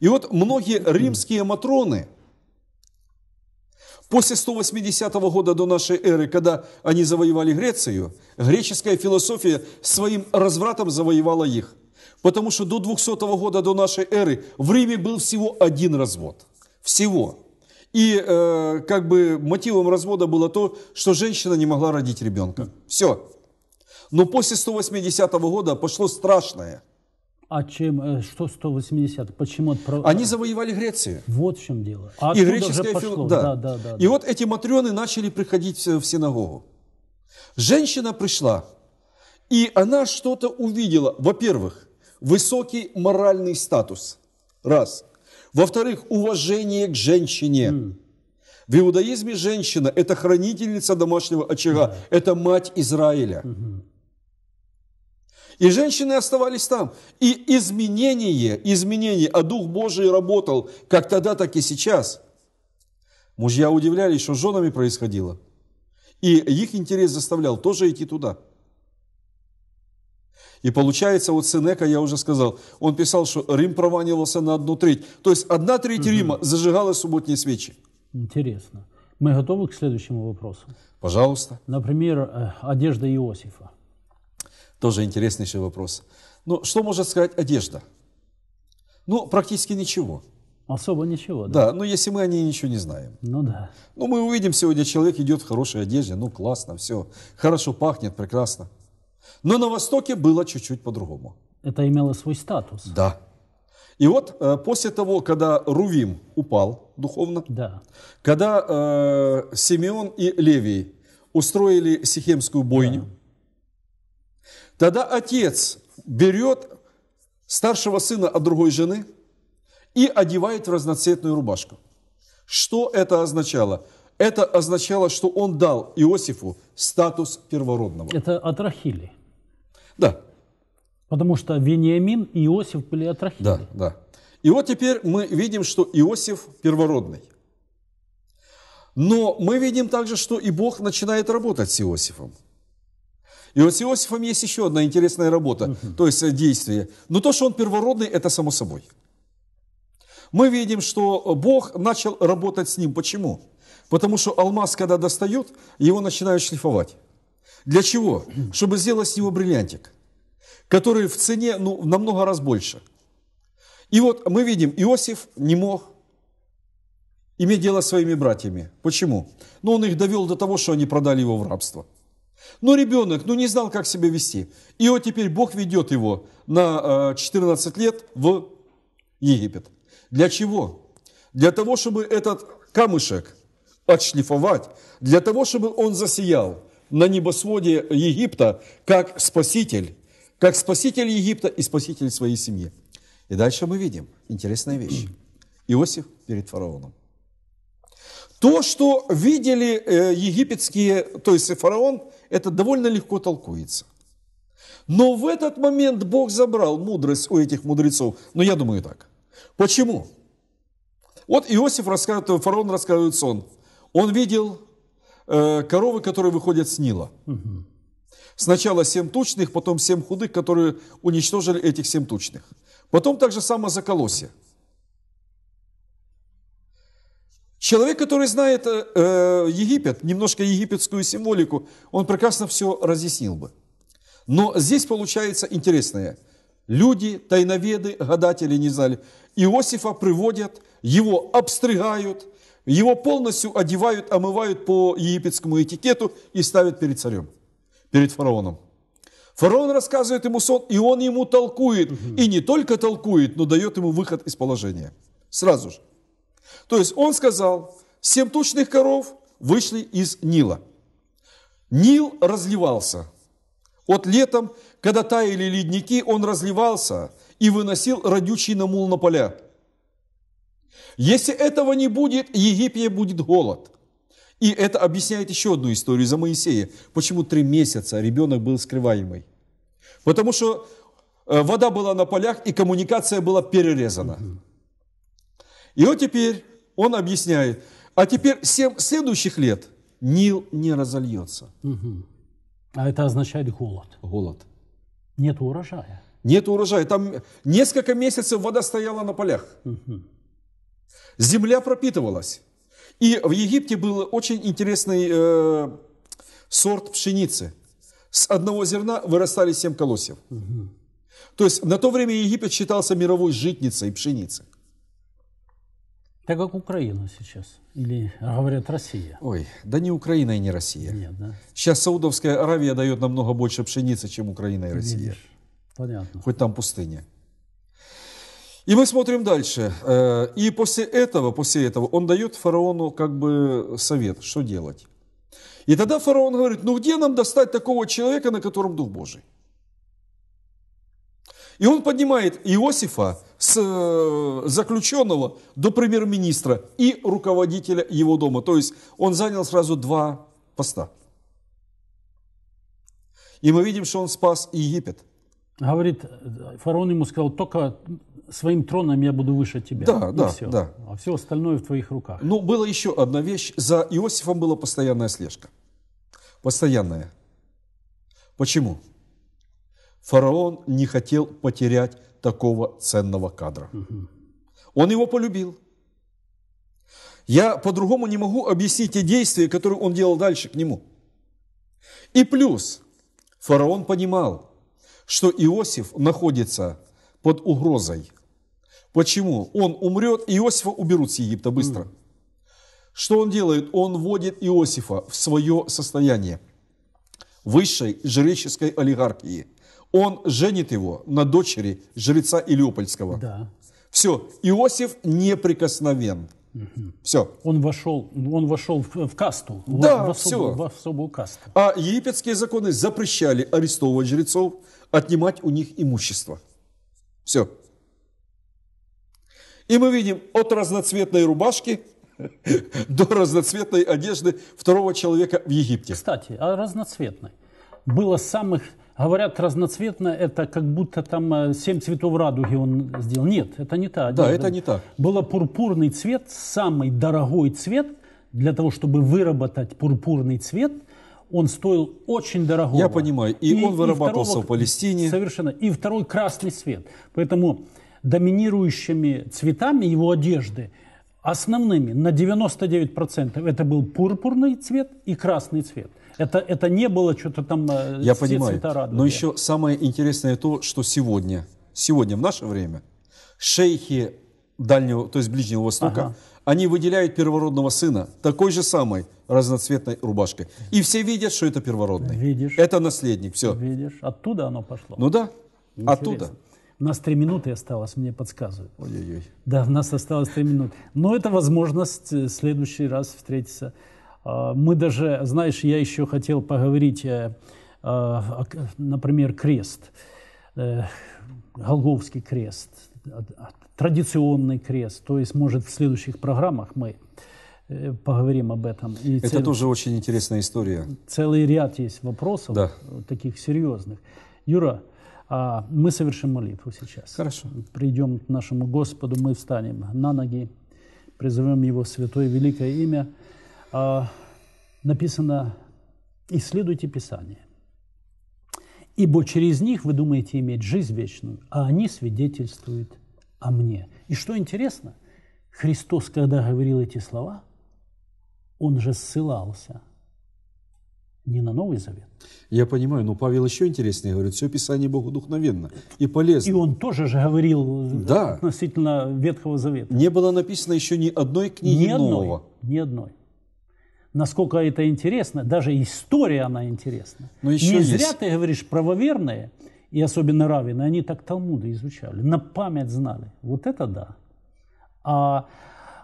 И вот многие римские матроны – После 180 года до нашей эры, когда они завоевали Грецию, греческая философия своим развратом завоевала их. Потому что до 200 года до нашей эры в Риме был всего один развод. Всего. И э, как бы мотивом развода было то, что женщина не могла родить ребенка. Все. Но после 180 года пошло страшное – а чем э, что 180? Почему отправ... Они завоевали Грецию. Вот в чем дело. А и греческая фил... да. Да, да, да. И да. вот эти матрены начали приходить э, в синагогу. Женщина пришла, и она что-то увидела. Во-первых, высокий моральный статус. Раз. Во-вторых, уважение к женщине. Mm. В иудаизме женщина – это хранительница домашнего очага, yeah. это мать Израиля. Mm-hmm. И женщины оставались там. И изменение, изменение, а Дух Божий работал как тогда, так и сейчас. Мужья удивлялись, что с женами происходило. И их интерес заставлял тоже идти туда. И получается, вот Сенека, я уже сказал, он писал, что Рим прованивался на одну треть. То есть одна треть угу. Рима зажигала субботние свечи. Интересно. Мы готовы к следующему вопросу? Пожалуйста. Например, э, одежда Иосифа. Тоже интереснейший вопрос. Ну, что может сказать одежда? Ну, практически ничего. Особо ничего, да? Да, но ну, если мы о ней ничего не знаем. Ну да. Ну, мы увидим сегодня, человек идет в хорошей одежде, ну, классно, все, хорошо пахнет, прекрасно. Но на Востоке было чуть-чуть по-другому. Это имело свой статус. Да. И вот э, после того, когда Рувим упал духовно, да. когда э, Симеон и Левий устроили сихемскую бойню, да Тогда отец берет старшего сына от другой жены и одевает в разноцветную рубашку. Что это означало? Это означало, что он дал Иосифу статус первородного. Это от Рахили. Да. Потому что Вениамин и Иосиф были от Рахили. Да, да. И вот теперь мы видим, что Иосиф первородный. Но мы видим также, что и Бог начинает работать с Иосифом. И вот с Иосифом есть еще одна интересная работа, угу. то есть э, действие. Но то, что он первородный, это само собой. Мы видим, что э, Бог начал работать с ним. Почему? Потому что алмаз, когда достают, его начинают шлифовать. Для чего? Чтобы сделать с него бриллиантик, который в цене ну, намного раз больше. И вот мы видим, Иосиф не мог иметь дело с своими братьями. Почему? Ну, он их довел до того, что они продали его в рабство. Но ребенок, ну не знал, как себя вести. И вот теперь Бог ведет его на 14 э, лет в Египет. Для чего? Для того, чтобы этот камышек отшлифовать, для того, чтобы он засиял на небосводе Египта как спаситель, как спаситель Египта и спаситель своей семьи. И дальше мы видим интересная вещь. Иосиф перед фараоном. То, что видели э, египетские, то есть фараон, это довольно легко толкуется. Но в этот момент Бог забрал мудрость у этих мудрецов. Но ну, я думаю так. Почему? Вот Иосиф рассказывает, фараон рассказывает сон. Он видел э, коровы, которые выходят с Нила. Сначала семь тучных, потом семь худых, которые уничтожили этих семь тучных. Потом также само заколосье. Человек, который знает э, э, Египет, немножко египетскую символику, он прекрасно все разъяснил бы. Но здесь получается интересное. Люди, тайноведы, гадатели не знали. Иосифа приводят, его обстригают, его полностью одевают, омывают по египетскому этикету и ставят перед царем, перед фараоном. Фараон рассказывает ему сон, и он ему толкует. И не только толкует, но дает ему выход из положения. Сразу же. То есть он сказал, семь тучных коров вышли из Нила. Нил разливался. Вот летом, когда таяли ледники, он разливался и выносил родючий намул на поля. Если этого не будет, Египте будет голод. И это объясняет еще одну историю за Моисея. Почему три месяца ребенок был скрываемый? Потому что э, вода была на полях и коммуникация была перерезана. И вот теперь он объясняет, а теперь семь следующих лет Нил не разольется. Угу. А это означает голод. Голод. Нет урожая. Нет урожая. Там несколько месяцев вода стояла на полях. Угу. Земля пропитывалась. И в Египте был очень интересный э, сорт пшеницы. С одного зерна вырастали семь колосьев. Угу. То есть на то время Египет считался мировой житницей пшеницей. Так как Украина сейчас, или а, говорят Россия? Ой, да не Украина и не Россия. Нет, да? Сейчас Саудовская Аравия дает намного больше пшеницы, чем Украина и Россия. Видишь? Понятно. Хоть там пустыня. И мы смотрим дальше. Э, и после этого, после этого он дает фараону как бы совет, что делать. И тогда фараон говорит, ну где нам достать такого человека, на котором Дух Божий? И он поднимает Иосифа, с э, заключенного до премьер-министра и руководителя его дома. То есть он занял сразу два поста. И мы видим, что он спас Египет. Говорит, фараон ему сказал, только своим троном я буду выше тебя. Да, и да, все. да. А все остальное в твоих руках. Ну, была еще одна вещь. За Иосифом была постоянная слежка. Постоянная. Почему? Фараон не хотел потерять такого ценного кадра. Он его полюбил. Я по-другому не могу объяснить те действия, которые он делал дальше к нему. И плюс, фараон понимал, что Иосиф находится под угрозой. Почему? Он умрет, Иосифа уберут с Египта быстро. Что он делает? Он вводит Иосифа в свое состояние высшей жреческой олигархии – он женит его на дочери жреца Илиопольского. Да. Все, Иосиф неприкосновен. Угу. Все. Он вошел, он вошел в, в касту, да, в, в, особую, все. в особую касту. А египетские законы запрещали арестовывать жрецов, отнимать у них имущество. Все. И мы видим от разноцветной рубашки (laughs) до разноцветной одежды второго человека в Египте. Кстати, о разноцветной. Было самых Говорят, разноцветно, это как будто там э, семь цветов радуги он сделал. Нет, это не так. Да, это не так. Было пурпурный цвет, самый дорогой цвет. Для того, чтобы выработать пурпурный цвет, он стоил очень дорого. Я понимаю. И, и он вырабатывался и второго, в Палестине. Совершенно. И второй красный цвет. Поэтому доминирующими цветами его одежды основными на 99% это был пурпурный цвет и красный цвет. Это, это не было что-то там... Э, Я понимаю, но еще самое интересное то, что сегодня, сегодня в наше время, шейхи Дальнего, то есть Ближнего Востока, ага. они выделяют первородного сына такой же самой разноцветной рубашкой. И все видят, что это первородный. Видишь. Это наследник, все. Видишь, оттуда оно пошло. Ну да, Интересно. оттуда. У нас три минуты осталось, мне подсказывают. Ой-ой-ой. Да, у нас осталось три минуты. Но это возможность э, в следующий раз встретиться а, мы даже, знаешь, я еще хотел поговорить, э, э, например, крест, э, Голговский крест, традиционный крест. То есть, может, в следующих программах мы поговорим об этом. И Это цел... тоже очень интересная история. Целый ряд есть вопросов, да. таких серьезных. Юра, а мы совершим молитву сейчас. Хорошо. Придем к нашему Господу, мы встанем на ноги, призовем Его святое великое имя – а, написано «Исследуйте Писание, ибо через них вы думаете иметь жизнь вечную, а они свидетельствуют о мне». И что интересно, Христос, когда говорил эти слова, он же ссылался не на Новый Завет. Я понимаю, но Павел еще интереснее говорит, все Писание Богу духновенно и полезно. И он тоже же говорил да. относительно Ветхого Завета. Не было написано еще ни одной книги ни одной, нового. Ни одной насколько это интересно, даже история она интересна. Но ну, еще Не зря есть... зря ты говоришь правоверные, и особенно равины, они так Талмуды изучали, на память знали. Вот это да. А,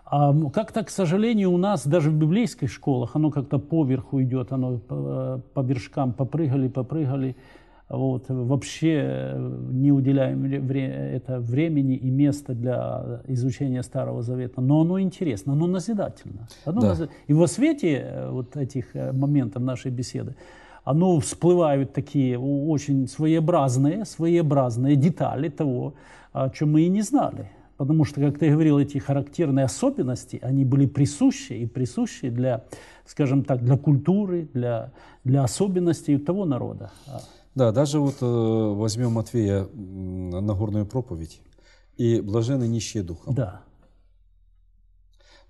а как-то, к сожалению, у нас даже в библейских школах оно как-то поверху идет, оно по, э, по вершкам попрыгали, попрыгали вот, вообще э, не уделяем это времени и места для изучения Старого Завета, но оно интересно, оно назидательно. Оно да. назид... И во свете э, вот этих э, моментов нашей беседы оно всплывают такие очень своеобразные, своеобразные детали того, о чем мы и не знали. Потому что, как ты говорил, эти характерные особенности, они были присущи и присущи для, скажем так, для культуры, для, для особенностей того народа. Да, даже вот э, возьмем Матвея на горную проповедь и «Блажены нищие духом». Да.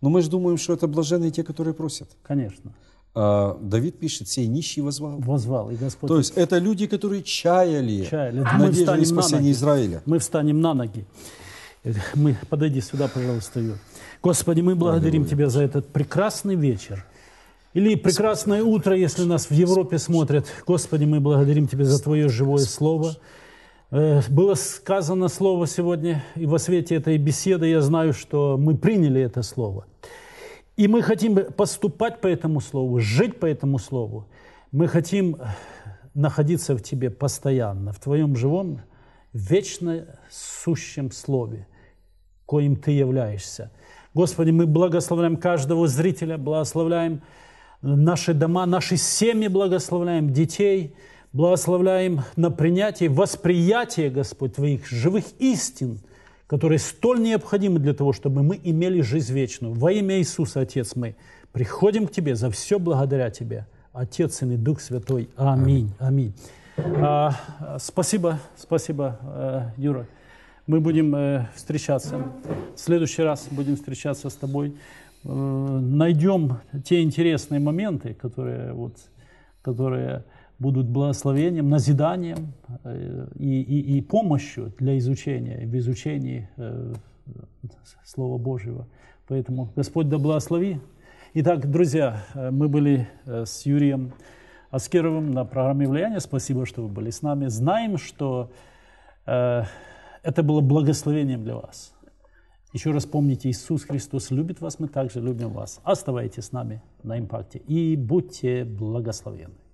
Но ну, мы же думаем, что это блаженные те, которые просят. Конечно. А, Давид пишет, сей нищий возвал. Возвал, и Господь... То есть это люди, которые чаяли, чаяли. надежды и спасение на Израиля. Мы встанем на ноги. Мы, подойди сюда, пожалуйста, Юр. Господи, мы благодарим Аллилуйя. Тебя за этот прекрасный вечер. Или прекрасное утро, если нас в Европе смотрят. Господи, мы благодарим Тебя за Твое живое Слово. Э, было сказано Слово сегодня, и во свете этой беседы я знаю, что мы приняли это Слово. И мы хотим поступать по этому Слову, жить по этому Слову. Мы хотим э, находиться в Тебе постоянно, в Твоем живом, вечно сущем Слове, коим Ты являешься. Господи, мы благословляем каждого зрителя, благословляем Э, наши дома, наши семьи благословляем, детей благословляем на принятие, восприятие, Господь, Твоих живых истин, которые столь необходимы для того, чтобы мы имели жизнь вечную. Во имя Иисуса, Отец, мы приходим к Тебе за все благодаря Тебе. Отец, Сын и Дух Святой. Аминь. Аминь. А, спасибо, спасибо, э, Юра. Мы будем э, встречаться. В следующий раз будем встречаться с тобой. Э, найдем те интересные моменты, которые, вот, которые будут благословением, назиданием э, и, и, и помощью для изучения, в изучении э, Слова Божьего. Поэтому Господь да благослови. Итак, друзья, мы были с Юрием Аскеровым на программе влияния. Спасибо, что вы были с нами. Знаем, что это было благословением для вас. Еще раз помните, Иисус Христос любит вас, мы также любим вас. Оставайтесь с нами на импакте и будьте благословенны.